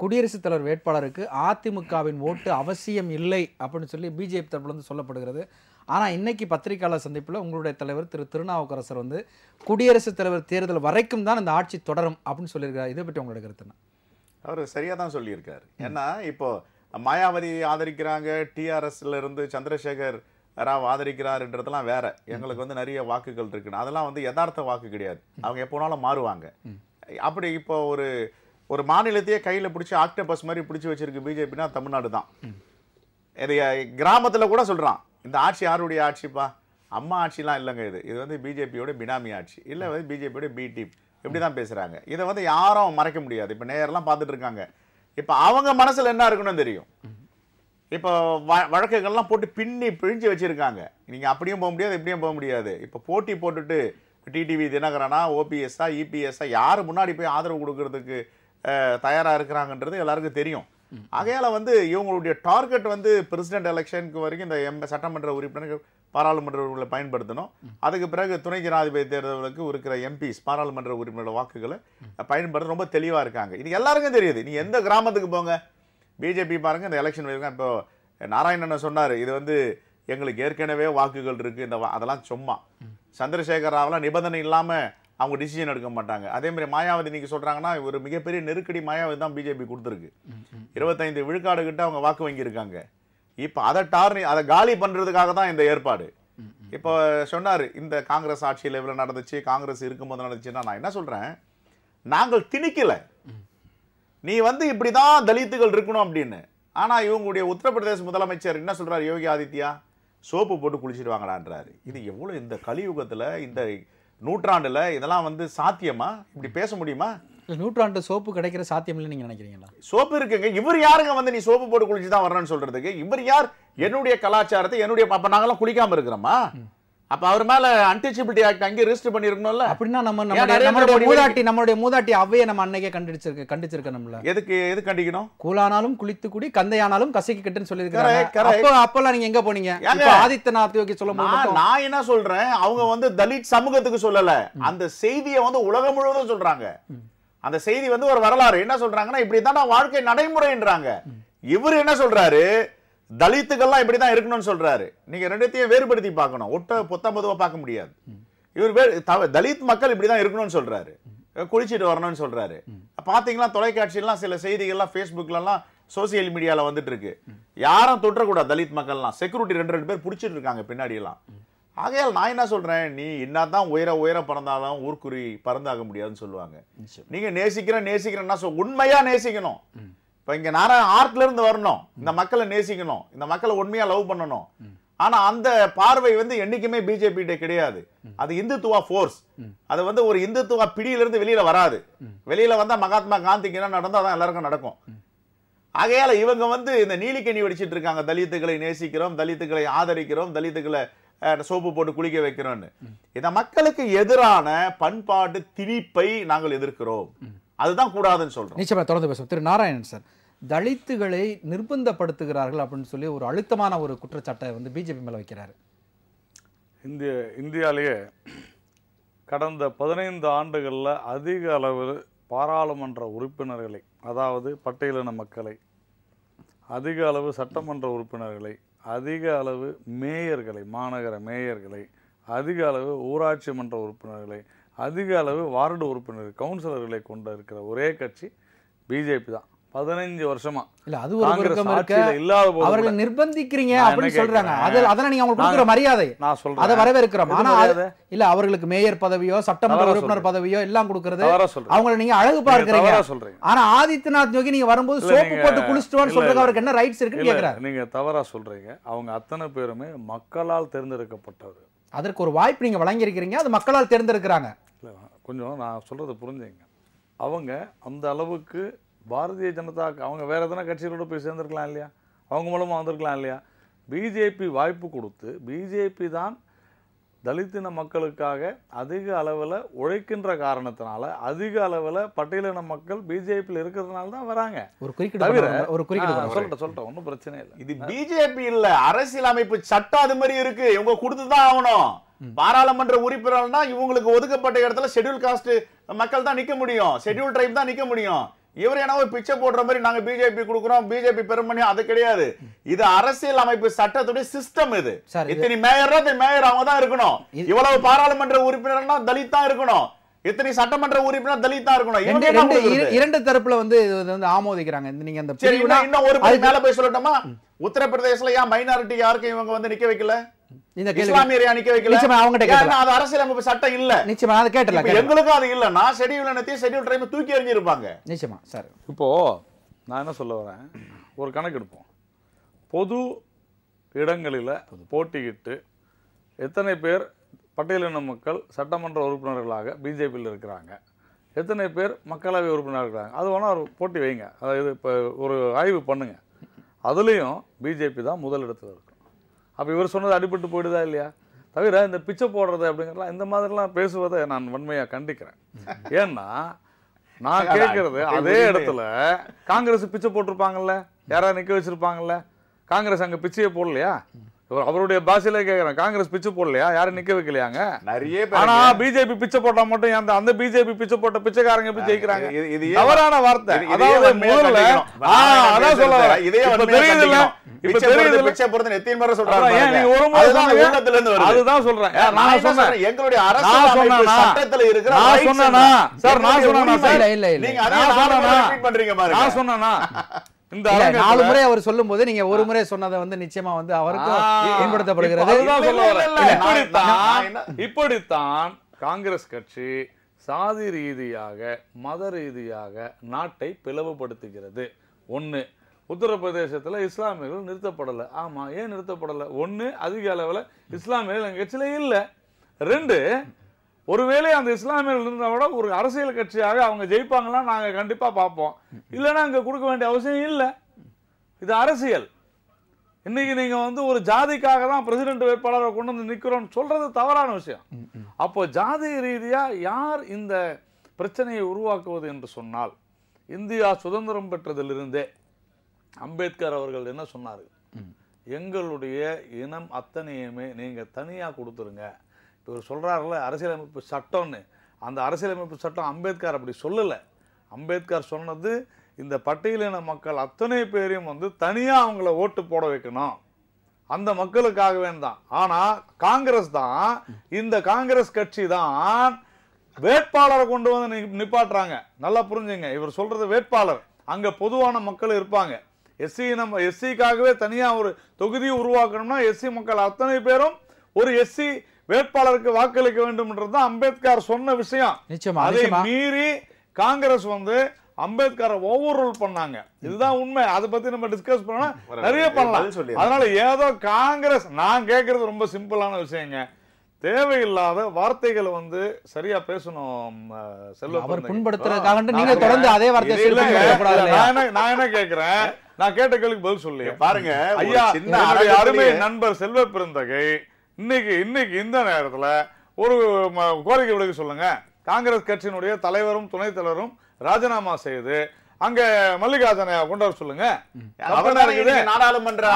Speaker 1: குடியரசுத் தலைவர் வேட்பாளருக்கு அதிமுகவின் ஓட்டு அவசியம் இல்லை அப்படின்னு சொல்லி பிஜேபி தரப்புலேருந்து சொல்லப்படுகிறது ஆனால் இன்றைக்கி பத்திரிகையாளர் சந்திப்பில் உங்களுடைய தலைவர் திரு திருநாவுக்கரசர் வந்து குடியரசுத் தலைவர் தேர்தல் வரைக்கும் தான் இந்த ஆட்சி தொடரும் அப்படின்னு சொல்லியிருக்காரு இதை பற்றி உங்களோட என்ன
Speaker 2: அவர் சரியாக தான் சொல்லியிருக்கார் ஏன்னா இப்போது மாயாவதி ஆதரிக்கிறாங்க டிஆர்எஸ்ல இருந்து சந்திரசேகர் ராவ் ஆதரிக்கிறாருன்றதெல்லாம் வேற எங்களுக்கு வந்து நிறைய வாக்குகள் இருக்குன்னு அதெல்லாம் வந்து யதார்த்த வாக்கு கிடையாது அவங்க எப்போனாலும் மாறுவாங்க அப்படி இப்போ ஒரு ஒரு மாநிலத்தையே கையில் பிடிச்சி ஆக்டபஸ் மாதிரி பிடிச்சி வச்சிருக்கு பிஜேபினா தமிழ்நாடு தான் கிராமத்தில் கூட சொல்கிறான் இந்த ஆட்சி யாருடைய ஆட்சிப்பா அம்மா ஆட்சிலாம் இல்லைங்க இது இது வந்து பிஜேபியோட பினாமி ஆட்சி இல்லை வந்து பிஜேபியோட பி டீம் இப்படி தான் பேசுகிறாங்க இதை வந்து யாரும் மறைக்க முடியாது இப்போ நேரெல்லாம் பார்த்துட்டு இருக்காங்க இப்போ அவங்க மனசில் என்ன இருக்குன்னு தெரியும் இப்போ வ வழக்குகள்லாம் போட்டு பின்னி பிழிஞ்சு வச்சுருக்காங்க நீங்கள் அப்படியும் போக முடியாது இப்படியும் போக முடியாது இப்போ போட்டி போட்டுட்டு டிடிவி தினகரனா ஓபிஎஸ்ஸா இபிஎஸ்ஸா யார் முன்னாடி போய் ஆதரவு கொடுக்கறதுக்கு தயாராக இருக்கிறாங்கன்றது எல்லாருக்கும் தெரியும் ஆகையால் வந்து இவங்களுடைய டார்கெட் வந்து பிரசிடென்ட் எலெக்ஷனுக்கு வரைக்கும் இந்த எம் சட்டமன்ற உறுப்பினர்கள் பாராளுமன்ற உறுப்பினர்களை பயன்படுத்தணும் அதுக்கு பிறகு துணை ஜனாதிபதி தேர்தலுக்கு இருக்கிற எம்பிஸ் பாராளுமன்ற உரிமையோட வாக்குகளை பயன்படுத்த ரொம்ப தெளிவாக இருக்காங்க இது எல்லாருக்கும் தெரியுது நீ எந்த கிராமத்துக்கு போங்க பிஜேபி பாருங்க இந்த எலெக்ஷன் இப்போ நாராயணன் சொன்னார் இது வந்து எங்களுக்கு ஏற்கனவே வாக்குகள் இருக்குது இந்த அதெல்லாம் சும்மா சந்திரசேகர் ராவெல்லாம் நிபந்தனை இல்லாமல் அவங்க டிசிஷன் எடுக்க மாட்டாங்க அதே மாதிரி மாயாவதி இன்னைக்கு சொல்கிறாங்கன்னா ஒரு மிகப்பெரிய நெருக்கடி மாயாவதி தான் பிஜேபி கொடுத்துருக்கு இருபத்தைந்து விழுக்காடு கிட்ட அவங்க வாக்கு வாங்கியிருக்காங்க இப்போ அதை டார்னி அதை காலி பண்ணுறதுக்காக தான் இந்த ஏற்பாடு இப்போ சொன்னார் இந்த காங்கிரஸ் ஆட்சியில் எவ்வளோ நடந்துச்சு காங்கிரஸ் இருக்கும்போது நடந்துச்சுன்னா நான் என்ன சொல்கிறேன் நாங்கள் திணிக்கலை நீ வந்து இப்படி தான் தலித்துகள் இருக்கணும் அப்படின்னு ஆனால் இவங்களுடைய உத்தரப்பிரதேச முதலமைச்சர் என்ன சொல்கிறார் யோகி ஆதித்யா சோப்பு போட்டு குளிச்சிடுவாங்களான்றாரு இது எவ்வளோ இந்த கலியுகத்தில் இந்த நூற்றாண்டில் இதெல்லாம் வந்து சாத்தியமா இப்படி பேச முடியுமா
Speaker 1: நூற்றாண்டு சோப்பு கிடைக்கிற சாத்தியம் இல்லை
Speaker 2: நீங்க நினைக்கிறீங்களா சோப்பு இருக்குங்க இவர் யாருங்க வந்து நீ சோப்பு போட்டு குளிச்சு தான் வரணும்னு சொல்றதுக்கு இவர் யார் என்னுடைய கலாச்சாரத்தை என்னுடைய அப்போ நாங்களாம் குளிக்காமல் இருக்கிறோமா அப்ப அவர் மேல அன்டீச்சபிலிட்டி ஆக்ட் அங்கே ரெஜிஸ்டர்
Speaker 1: பண்ணிருக்கணும்ல அப்படின்னா நம்ம நம்மளுடைய மூதாட்டி நம்மளுடைய மூதாட்டி அவையை நம்ம அன்னைக்கே கண்டிச்சிருக்க கண்டிச்சிருக்கணும்ல எதுக்கு எது கண்டிக்கணும் கூலானாலும் குளித்து குடி கந்தையானாலும் கசக்கி கட்டுன்னு சொல்லியிருக்காங்க அப்போ அப்பெல்லாம் நீங்க எங்க போனீங்க ஆதித்யநாத் யோகி சொல்லும் நான் என்ன சொல்றேன் அவங்க வந்து தலித் சமூகத்துக்கு
Speaker 2: சொல்லல அந்த செய்தியை வந்து உலகம் முழுவதும் சொல்றாங்க அந்த செய்தி வந்து ஒரு வரலாறு என்ன சொல்றாங்கன்னா இப்படிதான் வாழ்க்கை நடைமுறைன்றாங்க இவர் என்ன சொல்றாரு தலித்துக்கள்லாம் இப்படி தான் இருக்கணும்னு சொல்கிறாரு நீங்கள் ரெண்டுத்தையும் வேறுபடுத்தி பார்க்கணும் ஒட்ட பொத்த பொதுவாக பார்க்க முடியாது இவர் வே தலித் மக்கள் இப்படி தான் இருக்கணும்னு சொல்கிறாரு குளிச்சுட்டு வரணும்னு சொல்கிறாரு பார்த்தீங்களா தொலைக்காட்சியெல்லாம் சில செய்திகள்லாம் எல்லாம் சோசியல் மீடியாவில் வந்துட்டு இருக்கு யாரும் தொற்றக்கூடாது தலித் மக்கள்லாம் செக்யூரிட்டி ரெண்டு ரெண்டு பேர் பிடிச்சிட்டு இருக்காங்க பின்னாடியெல்லாம் ஆகையால் நான் என்ன சொல்கிறேன் நீ என்ன தான் உயர உயர பறந்தாலும் ஊர்க்குறி பறந்தாக முடியாதுன்னு சொல்லுவாங்க நீங்கள் நேசிக்கிற நேசிக்கிறேன்னா சொல் உண்மையாக நேசிக்கணும் இப்போ இங்கே நாராயண ஆர்ட்லேருந்து வரணும் இந்த மக்களை நேசிக்கணும் இந்த மக்களை உண்மையாக லவ் பண்ணணும் ஆனால் அந்த பார்வை வந்து என்றைக்குமே பிஜேபிகிட்ட கிடையாது அது இந்துத்துவா ஃபோர்ஸ் அது வந்து ஒரு இந்துத்துவா பிடியிலிருந்து வெளியில் வராது வெளியில் வந்தால் மகாத்மா காந்திக்கு என்ன நடந்தால் தான் எல்லாருக்கும் நடக்கும் ஆகையால் இவங்க வந்து இந்த நீலிக்கண்ணி வெடிச்சிட்டு இருக்காங்க தலித்துகளை நேசிக்கிறோம் தலித்துகளை ஆதரிக்கிறோம் தலித்துகளை சோப்பு போட்டு குளிக்க வைக்கிறோம்னு இந்த மக்களுக்கு எதிரான பண்பாட்டு திணிப்பை நாங்கள் எதிர்க்கிறோம் அதுதான் கூடாதுன்னு சொல்கிறோம்
Speaker 1: நிச்சயமாக தொடர்ந்து பேசுவோம் திரு நாராயணன் சார் தலித்துகளை நிர்பந்தப்படுத்துகிறார்கள் அப்படின்னு சொல்லி ஒரு அழுத்தமான ஒரு குற்றச்சாட்டை வந்து பிஜேபி மேலே வைக்கிறாரு
Speaker 4: இந்திய இந்தியாலேயே கடந்த பதினைந்து ஆண்டுகளில் அதிக அளவில் பாராளுமன்ற உறுப்பினர்களை அதாவது பட்டியலின மக்களை அதிக அளவு சட்டமன்ற உறுப்பினர்களை அதிக அளவு மேயர்களை மாநகர மேயர்களை அதிக அளவு ஊராட்சி மன்ற உறுப்பினர்களை அதிக அளவு வார்டு உறுப்பினர் கவுன்சிலர்களை கொண்ட இருக்கிற ஒரே கட்சி பிஜேபி தான் பதினைஞ்சு வருஷமா
Speaker 1: இல்ல அது இல்லாத போது அவர்களை நிர்பந்திக்கிறீங்க அப்படின்னு சொல்றாங்க அது நீங்க அவங்களுக்கு கொடுக்குற மரியாதை
Speaker 4: நான் சொல்றேன் அதை வரவேற்கிறோம் ஆனா
Speaker 1: இல்ல அவர்களுக்கு மேயர் பதவியோ சட்டமன்ற உறுப்பினர் பதவியோ எல்லாம் கொடுக்கறது அவங்கள நீங்க அழகு பார்க்கறீங்க சொல்றீங்க ஆனா ஆதித்யநாத் யோகி நீங்க வரும்போது சோப்பு போட்டு குளிச்சுட்டுவான்னு சொல்றது அவருக்கு என்ன ரைட்ஸ் இருக்குன்னு கேக்குறாரு
Speaker 4: நீங்க தவறா சொல்றீங்க அவங்க அத்தனை பேருமே மக்களால் தேர்ந்தெடுக்கப்பட்டவர்
Speaker 1: அதற்கு ஒரு வாய்ப்பு நீங்கள் வழங்கியிருக்கிறீங்க அது மக்களால் தேர்ந்தெடுக்கிறாங்க
Speaker 4: கொஞ்சம் நான் சொல்கிறத புரிஞ்சுங்க அவங்க அந்த அளவுக்கு பாரதிய ஜனதாவுக்கு அவங்க வேறு எதனா கட்சிகளோட போய் சேர்ந்துருக்கலாம் இல்லையா அவங்க மூலமாக வந்திருக்கலாம் இல்லையா பிஜேபி வாய்ப்பு கொடுத்து பிஜேபி தான் தலித்தின மக்களுக்காக அதிக அளவில் உழைக்கின்ற காரணத்தினால அதிக அளவில் பட்டியலின மக்கள் பிஜேபியில் இருக்கிறதுனால தான் வராங்க ஒரு குறிப்பிட்ட தவிர ஒரு குறிப்பிட்ட சொல்லிட்டேன் சொல்லிட்டேன் ஒன்றும் பிரச்சனை இல்லை இது பிஜேபி இல்லை அரசியல்
Speaker 2: அமைப்பு சட்டம் அது மாதிரி இருக்கு இவங்க கொடுத்து தான் ஆகணும் பாராளுமன்ற உறுப்பினர்னா இவங்களுக்கு ஒதுக்கப்பட்ட இடத்துல ஷெட்யூல் காஸ்ட் மக்கள் தான் நிற்க முடியும் ஷெட்யூல் ட்ரைப் தான் நிற்க முடியும் இவர் என்னவோ பிச்சை போடுற மாதிரி நாங்க பிஜேபி கொடுக்குறோம் பிஜேபி பெருமணி அது கிடையாது இது அரசியல் அமைப்பு சட்டத்துடைய சிஸ்டம் இது இத்தனை மேயர்னா இத்தனை மேயர் அவங்க தான் இருக்கணும் இவ்வளவு பாராளுமன்ற உறுப்பினர்னா தலித் தான் இருக்கணும் இத்தனை சட்டமன்ற உறுப்பினர் தலித் தான் இருக்கணும் இரண்டு
Speaker 1: தரப்புல வந்து வந்து ஆமோதிக்கிறாங்க நீங்க அந்த இன்னும் ஒரு மேல போய்
Speaker 2: சொல்லட்டுமா உத்தரப்பிரதேசல ஏன் மைனாரிட்டி யாருக்கும் இவங்க வந்து நிக்க வைக்கல இந்த கேள்வி இஸ்லாமியரை அணிக்க வைக்கல நிச்சயமா அவங்க கேட்டல அது அரசியலமைப்பு சட்டம் இல்ல நிச்சயமா அது கேட்டல எங்களுக்கும் அது இல்லனா ஷெட்யூல் இனத்தை ஷெட்யூல் டைம் தூக்கி எறிஞ்சிருப்பாங்க
Speaker 1: நிச்சயமா சார் இப்போ
Speaker 4: நான் என்ன சொல்ல வரேன் ஒரு கணக்கு எடுப்போம் பொது இடங்களில் போட்டியிட்டு எத்தனை பேர் பட்டியலின மக்கள் சட்டமன்ற உறுப்பினர்களாக பிஜேபியில் இருக்கிறாங்க எத்தனை பேர் மக்களவை உறுப்பினராக இருக்கிறாங்க அது வேணால் ஒரு போட்டி வைங்க அதாவது இப்போ ஒரு ஆய்வு பண்ணுங்க அதுலேயும் பிஜேபி தான் முதலிடத்தில் இருக்கும் அப்போ இவர் சொன்னது அடிபட்டு போயிடுதா இல்லையா தவிர இந்த பிச்சை போடுறது அப்படிங்கிறலாம் இந்த மாதிரிலாம் பேசுவதை நான் வன்மையாக கண்டிக்கிறேன் ஏன்னா நான் கேட்கறது அதே இடத்துல காங்கிரஸ் பிச்சை போட்டிருப்பாங்கல்ல யாராவது நிற்க வச்சிருப்பாங்கல்ல காங்கிரஸ் அங்கே பிச்சையை போடலையா அவருடைய பாஷையில கேக்குறேன் காங்கிரஸ் பிச்சு போடலையா யாரும் நிக்க வைக்கலையாங்க நிறைய ஆனா பிஜேபி பிச்சை போட்டா மட்டும் அந்த அந்த பிஜேபி பிச்சை போட்ட பிச்சைக்காரங்க எப்படி ஜெயிக்கிறாங்க இது தவறான வார்த்தை அதாவது முதல்ல அதான் சொல்ல இதே தெரியுது இல்ல இப்ப தெரியுது பிச்சை போறது எத்தனை முறை சொல்றாங்க ஒரு முறை இருந்து வருது அதுதான் சொல்றேன் நான் சொன்னேன் எங்களுடைய அரசு அமைப்பு
Speaker 2: சட்டத்துல
Speaker 1: இருக்கிற நான் சொன்னேனா சார் நான் சொன்னேனா இல்ல இல்ல நீங்க அதான் பண்றீங்க பாருங்க நான் சொன்னேனா
Speaker 4: இந்த நாலு முறை
Speaker 1: அவர் சொல்லும் போது நீங்க ஒரு முறை சொன்னதை வந்து நிச்சயமா வந்து அவருக்கு பயன்படுத்தப்படுகிறது
Speaker 4: இப்படித்தான் காங்கிரஸ் கட்சி சாதி ரீதியாக மத ரீதியாக நாட்டை பிளவுபடுத்துகிறது ஒன்று உத்தரப்பிரதேசத்தில் இஸ்லாமியர்கள் நிறுத்தப்படலை ஆமாம் ஏன் நிறுத்தப்படலை ஒன்று அதிக அளவில் இஸ்லாமியர்கள் எங்கள் கட்சியில் இல்லை ரெண்டு ஒருவேளை அந்த இஸ்லாமியர்கள் இருந்தால் கூட ஒரு அரசியல் கட்சியாக அவங்க ஜெயிப்பாங்களாம் நாங்கள் கண்டிப்பாக பார்ப்போம் இல்லைன்னா அங்கே கொடுக்க வேண்டிய அவசியம் இல்லை இது அரசியல் இன்னைக்கு நீங்கள் வந்து ஒரு ஜாதிக்காக தான் பிரசிடென்ட் வேட்பாளரை கொண்டு வந்து நிற்கிறோம்னு சொல்கிறது தவறான விஷயம் அப்போ ஜாதி ரீதியாக யார் இந்த பிரச்சனையை உருவாக்குவது என்று சொன்னால் இந்தியா சுதந்திரம் பெற்றதிலிருந்தே அம்பேத்கர் அவர்கள் என்ன சொன்னார் எங்களுடைய இனம் அத்தனையுமே நீங்கள் தனியாக கொடுத்துருங்க இவர் சொல்கிறாருல அரசியலமைப்பு சட்டம்னு அந்த அரசியலமைப்பு சட்டம் அம்பேத்கர் அப்படி சொல்லலை அம்பேத்கர் சொன்னது இந்த பட்டியலின மக்கள் அத்தனை பேரையும் வந்து தனியாக அவங்கள ஓட்டு போட வைக்கணும் அந்த மக்களுக்காக வேண்டாம் ஆனால் காங்கிரஸ் தான் இந்த காங்கிரஸ் கட்சி தான் வேட்பாளரை கொண்டு வந்து நிப்பாட்டுறாங்க நல்லா புரிஞ்சுங்க இவர் சொல்றது வேட்பாளர் அங்கே பொதுவான மக்கள் இருப்பாங்க எஸ்சி நம்ம எஸ்சிக்காகவே தனியாக ஒரு தொகுதி உருவாக்கணும்னா எஸ்சி மக்கள் அத்தனை பேரும் ஒரு எஸ்சி வேட்பாளருக்கு வாக்களிக்க வேண்டும் தான் அம்பேத்கர் சொன்ன விஷயம் அதை மீறி காங்கிரஸ் வந்து அம்பேத்கரை ஓவர் ரூல் பண்ணாங்க இதுதான் உண்மை அதை பத்தி நம்ம டிஸ்கஸ் பண்ணோம்னா நிறைய பண்ணலாம் அதனால ஏதோ காங்கிரஸ் நான் கேட்கறது ரொம்ப சிம்பிளான விஷயங்க தேவையில்லாத வார்த்தைகளை வந்து சரியா பேசணும் செல்வ அவர் புண்படுத்துறதுக்காக நீங்க தொடர்ந்து அதே வார்த்தை நான் என்ன நான் என்ன கேட்கிறேன் நான் கேட்ட கேள்விக்கு பதில் சொல்லி பாருங்க ஐயா அருமை நண்பர் செல்வ பிறந்தகை இன்னைக்கு இன்னைக்கு இந்த நேரத்தில் ஒரு கோரிக்கை விடுக்க சொல்லுங்க காங்கிரஸ் கட்சியினுடைய தலைவரும் துணைத் தலைவரும் ராஜினாமா செய்து அங்க மல்லிகார்ஜுன கொண்டாட சொல்லுங்க நாடாளுமன்ற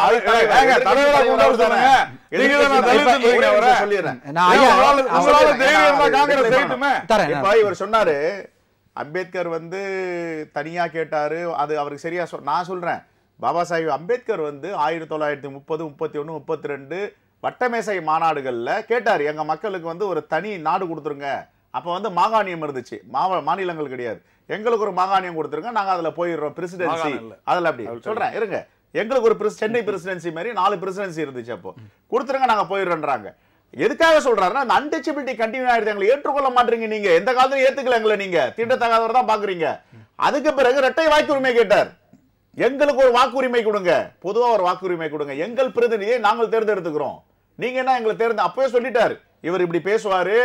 Speaker 2: சொன்னாரு அம்பேத்கர் வந்து தனியா கேட்டாரு அது அவருக்கு சரியா நான் சொல்றேன் பாபா சாஹிப் அம்பேத்கர் வந்து ஆயிரத்தி தொள்ளாயிரத்தி முப்பது முப்பத்தி ஒன்று முப்பத்தி ரெண்டு வட்டமேசை மாநாடுகளில் கேட்டார் எங்கள் மக்களுக்கு வந்து ஒரு தனி நாடு கொடுத்துருங்க அப்போ வந்து மாகாணியம் இருந்துச்சு மாவ மாநிலங்கள் கிடையாது எங்களுக்கு ஒரு மாகாணியம் கொடுத்துருங்க நாங்கள் அதில் போயிடுறோம் பிரசிடென்சி அதில் அப்படி சொல்கிறேன் இருங்க எங்களுக்கு ஒரு சென்னை பிரசிடென்சி மாதிரி நாலு பிரசிடென்சி இருந்துச்சு அப்போ கொடுத்துருங்க நாங்கள் போயிடுறோன்றாங்க எதுக்காக சொல்றாருன்னா அந்த அன்டச்சபிலிட்டி கண்டினியூ ஆயிருது எங்களை ஏற்றுக்கொள்ள மாட்டீங்க நீங்க எந்த காலத்துல ஏத்துக்கல எங்களை நீங்க திட்டத்தகாதவர் தான் பாக்குறீங்க அதுக்கு பிறகு ரெட்டை வாக்குரிமை கேட்டார் எங்களுக்கு ஒரு வாக்குரிமை கொடுங்க பொதுவா ஒரு வாக்குரிமை கொடுங்க எங்கள் பிரதிநிதியை நாங்கள் தேர்ந்தெடுத்துக்கிறோம் நீங்க என்ன எங்களை தேர்ந்து அப்பவே சொல்லிட்டாரு இவர் இப்படி பேசுவாரு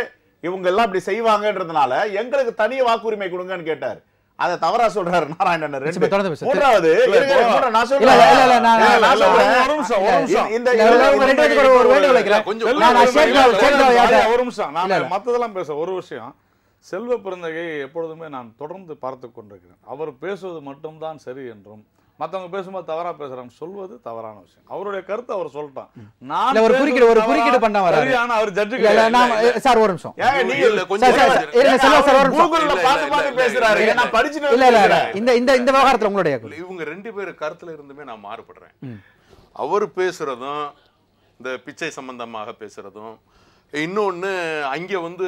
Speaker 2: இவங்க எல்லாம் இப்படி செய்வாங்கன்றதுனால எங்களுக்கு தனிய வாக்குரிமை கொடுங்கன்னு கேட்டார் அத தவறா சொல்றாரு நாராயணன்
Speaker 1: மூன்றாவது ஒரு நிமிஷம் நான்
Speaker 4: மத்ததெல்லாம் பேச ஒரு விஷயம் செல்வ பிறந்தகை எப்பொழுதுமே நான் தொடர்ந்து பார்த்து கொண்டிருக்கிறேன் அவர் பேசுவது மட்டும்தான் சரி என்றும் மற்றவங்க பேசும்போது தவறாக பேசுகிறாங்க சொல்வது தவறான விஷயம் அவருடைய கருத்தை அவர் சொல்லிட்டான் நான் ஒரு ஒரு பண்ண வர அவர் ஜட்ஜு சார் ஒரு நிமிஷம் இந்த
Speaker 1: இந்த இந்த விவகாரத்தில் உங்களுடைய
Speaker 3: இவங்க ரெண்டு பேரும் கருத்துல இருந்துமே நான் மாறுபடுறேன் அவர் பேசுறதும் இந்த பிச்சை சம்பந்தமாக பேசுறதும் இன்னொன்று அங்கே வந்து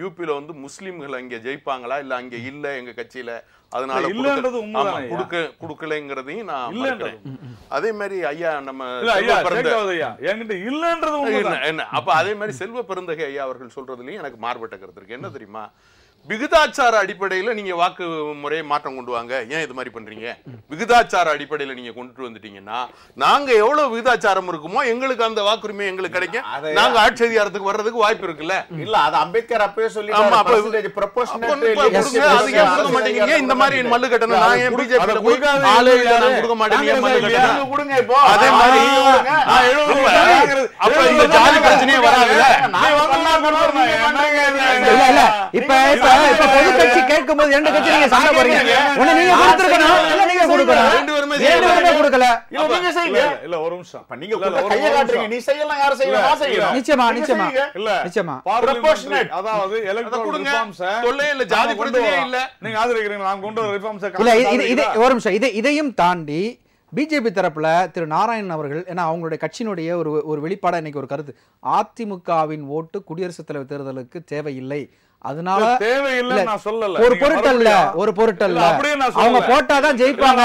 Speaker 3: யூபியில் வந்து முஸ்லீம்கள் அங்கே ஜெயிப்பாங்களா இல்லை அங்கே இல்லை எங்கள் கட்சியில் அதனால கொடுக்க கொடுக்கலங்கிறதையும் நான் அதே மாதிரி ஐயா நம்ம என்கிட்ட அப்ப அதே மாதிரி செல்வ பெருந்தகை ஐயா அவர்கள் சொல்றதுலயும் எனக்கு மாறுபட்ட கருத்து இருக்கு என்ன தெரியுமா விகுதாச்சார அடிப்படையில் நீங்கள் வாக்கு முறையை மாற்றம் கொண்டு வாங்க ஏன் இது மாதிரி பண்ணுறீங்க விகுதாச்சார அடிப்படையில் நீங்கள் கொண்டுட்டு வந்துட்டீங்கன்னா நாங்கள் எவ்வளோ விகுதாச்சாரம் இருக்குமோ எங்களுக்கு அந்த வாக்குரிமை எங்களுக்கு கிடைக்கும் நாங்கள் ஆட்சி அதிகாரத்துக்கு வர்றதுக்கு வாய்ப்பு இருக்குல்ல இல்லை அது அம்பேத்கர் அப்பயே சொல்லி மாட்டேங்க இந்த மாதிரி மல்லு கட்டணம் நான் ஏன் பிஜேபி கொடுக்க
Speaker 2: கொடுங்க இப்போ அதே மாதிரி அப்ப இந்த ஜாதி பிரச்சனையே வராதுல்ல
Speaker 1: இப்ப இதையும் தாண்டி பிஜேபி தரப்புல திரு நாராயணன் அவர்கள் ஏன்னா அவங்களுடைய கட்சியினுடைய ஒரு ஒரு வெளிப்பாடாக இன்னைக்கு ஒரு கருத்து அதிமுகவின் ஓட்டு குடியரசுத் தலைவர் தேர்தலுக்கு தேவையில்லை அதனால தேவையில்லை நான் சொல்லல ஒரு பொருட்டல்ல ஒரு பொருட்டல்ல அவங்க போட்டாதான் ஜெயிப்பாங்க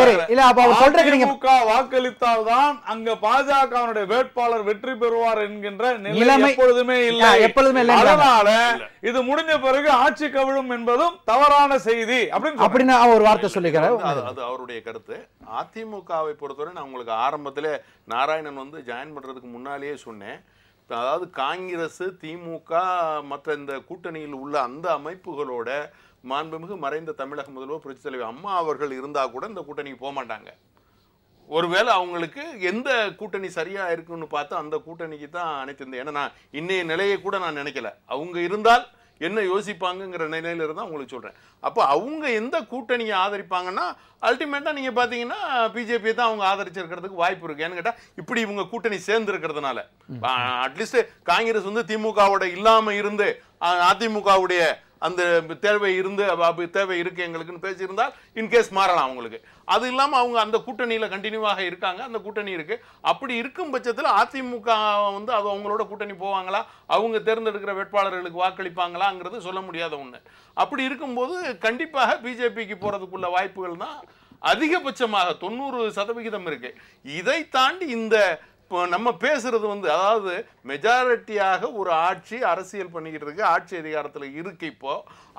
Speaker 1: சரி இல்ல அப்ப அவங்க சொல்றீங்க நீங்க
Speaker 4: வாக்களித்தால் தான் அங்க பாஜக பாஜகவனுடைய வேட்பாளர் வெற்றி பெறுவார் என்கின்ற நிலை எப்பொழுதுமே இல்ல எப்பொழுதுமே இல்ல அதனால இது முடிஞ்ச பிறகு ஆட்சி கவிழும் என்பதும் தவறான செய்தி அப்படின்னு அப்படின்னு ஒரு வார்த்தை
Speaker 3: சொல்லிக்கிறேன் அது
Speaker 4: அவருடைய கருத்து
Speaker 3: அதிமுகவை பொறுத்தவரை நான் உங்களுக்கு ஆரம்பத்திலே நாராயணன் வந்து ஜாயின் பண்றதுக்கு முன்னாலேயே சொன்னேன் அதாவது காங்கிரஸ் திமுக மற்ற இந்த கூட்டணியில் உள்ள அந்த அமைப்புகளோட மாண்புமிகு மறைந்த தமிழக முதல்வர் புரட்சி தலைவர் அம்மா அவர்கள் இருந்தால் கூட இந்த கூட்டணிக்கு போக மாட்டாங்க ஒருவேளை அவங்களுக்கு எந்த கூட்டணி சரியாக இருக்குன்னு பார்த்தா அந்த கூட்டணிக்கு தான் அனைத்து இந்த ஏன்னா நான் இன்னைய நிலையை கூட நான் நினைக்கல அவங்க இருந்தால் என்ன யோசிப்பாங்கங்கிற நிலையில் இருந்தால் உங்களுக்கு சொல்கிறேன் அப்போ அவங்க எந்த கூட்டணியை ஆதரிப்பாங்கன்னா அல்டிமேட்டாக நீங்கள் பார்த்தீங்கன்னா பிஜேபியை தான் அவங்க ஆதரிச்சிருக்கிறதுக்கு வாய்ப்பு இருக்குது ஏன்னு கேட்டால் இப்படி இவங்க கூட்டணி சேர்ந்துருக்கிறதுனால அட்லீஸ்ட் காங்கிரஸ் வந்து திமுகவோட இல்லாமல் இருந்து அதிமுகவுடைய அந்த தேவை இருந்து தேவை இருக்குது எங்களுக்குன்னு பேசியிருந்தால் இன்கேஸ் மாறலாம் அவங்களுக்கு அது இல்லாமல் அவங்க அந்த கூட்டணியில் கண்டினியூவாக இருக்காங்க அந்த கூட்டணி இருக்குது அப்படி இருக்கும் பட்சத்தில் அதிமுக வந்து அது அவங்களோட கூட்டணி போவாங்களா அவங்க தேர்ந்தெடுக்கிற வேட்பாளர்களுக்கு வாக்களிப்பாங்களாங்கிறது சொல்ல முடியாத ஒன்று அப்படி இருக்கும்போது கண்டிப்பாக பிஜேபிக்கு போகிறதுக்குள்ள வாய்ப்புகள் தான் அதிகபட்சமாக தொண்ணூறு சதவிகிதம் இருக்குது இதை தாண்டி இந்த நம்ம பேசுறது வந்து அதாவது மெஜாரிட்டியாக ஒரு ஆட்சி அரசியல் பண்ணிக்கிட்டு இருக்கு ஆட்சி அதிகாரத்தில் இருக்கு இப்போ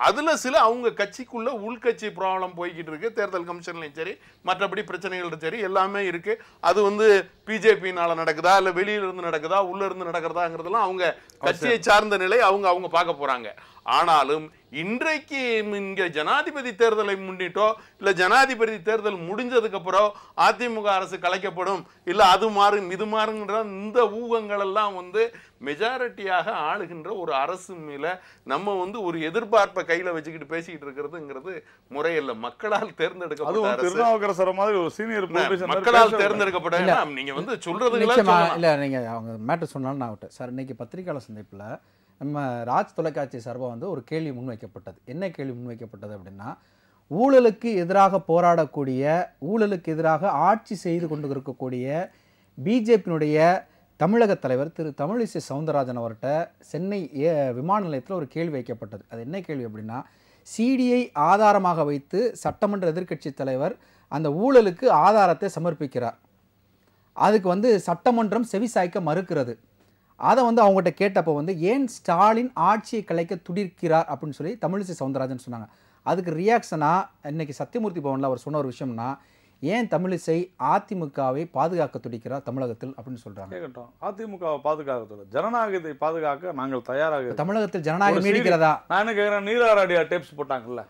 Speaker 3: அதில் சில அவங்க கட்சிக்குள்ள உள்கட்சி ப்ராப்ளம் போய்கிட்டு இருக்கு தேர்தல் கமிஷன்லையும் சரி மற்றபடி பிரச்சனைகள் சரி எல்லாமே இருக்கு அது வந்து பிஜேபினால நடக்குதா இல்லை வெளியிலிருந்து நடக்குதா உள்ளிருந்து நடக்கிறதாங்கிறதுலாம் அவங்க கட்சியை சார்ந்த நிலை அவங்க அவங்க பார்க்க போறாங்க ஆனாலும் இன்றைக்கு இங்கே ஜனாதிபதி தேர்தலை முன்னிட்டோ இல்லை ஜனாதிபதி தேர்தல் முடிஞ்சதுக்கப்புறம் அதிமுக அரசு கலைக்கப்படும் இல்லை அது மாறும் இது மாறுங்கிற இந்த ஊகங்கள் எல்லாம் வந்து மெஜாரிட்டியாக ஆளுகின்ற ஒரு அரசு மேலே நம்ம வந்து ஒரு எதிர்பார்ப்பை கையில் வச்சுக்கிட்டு பேசிக்கிட்டு இருக்கிறதுங்கிறது முறையில் மக்களால்
Speaker 4: தேர்ந்தெடுக்கப்பட்ட மாதிரி ஒரு சீனியர் மக்களால் தேர்ந்தெடுக்கப்பட்ட நீங்கள் வந்து சொல்கிறது இல்லை
Speaker 1: நீங்கள் அவங்க மேட்டர் சொன்னாலும் நான் விட்டேன் சார் இன்னைக்கு பத்திரிகையாளர் சந்திப்பில் நம்ம ராஜ் தொலைக்காட்சி சார்பாக வந்து ஒரு கேள்வி முன்வைக்கப்பட்டது என்ன கேள்வி முன்வைக்கப்பட்டது அப்படின்னா ஊழலுக்கு எதிராக போராடக்கூடிய ஊழலுக்கு எதிராக ஆட்சி செய்து கொண்டு இருக்கக்கூடிய பிஜேபியினுடைய தமிழக தலைவர் திரு தமிழிசை சவுந்தரராஜன் அவர்கிட்ட சென்னை ஏ விமான நிலையத்தில் ஒரு கேள்வி வைக்கப்பட்டது அது என்ன கேள்வி அப்படின்னா சிடிஐ ஆதாரமாக வைத்து சட்டமன்ற எதிர்க்கட்சி தலைவர் அந்த ஊழலுக்கு ஆதாரத்தை சமர்ப்பிக்கிறார் அதுக்கு வந்து சட்டமன்றம் செவிசாய்க்க மறுக்கிறது அதை வந்து அவங்ககிட்ட கேட்டப்போ வந்து ஏன் ஸ்டாலின் ஆட்சியை கலைக்க துடிக்கிறார் அப்படின்னு சொல்லி தமிழிசை சவுந்தரராஜன் சொன்னாங்க அதுக்கு ரியாக்ஷனாக இன்றைக்கி சத்தியமூர்த்தி பவனில் அவர் சொன்ன ஒரு விஷயம்னா ஏன் தமிழிசை அதிமுகவை பாதுகாக்க துடிக்கிறார் தமிழகத்தில் அப்படின்னு சொல்றாங்க
Speaker 4: கேட்கட்டும் அதிமுகவை பாதுகாக்க ஜனநாயகத்தை பாதுகாக்க நாங்கள் தயாராக
Speaker 1: தமிழகத்தில் ஜனநாயகம் நீடிக்கிறதா
Speaker 4: நான் என்ன கேட்கிறேன் நீராரடியா டேப்ஸ் போட்டாங்கல்ல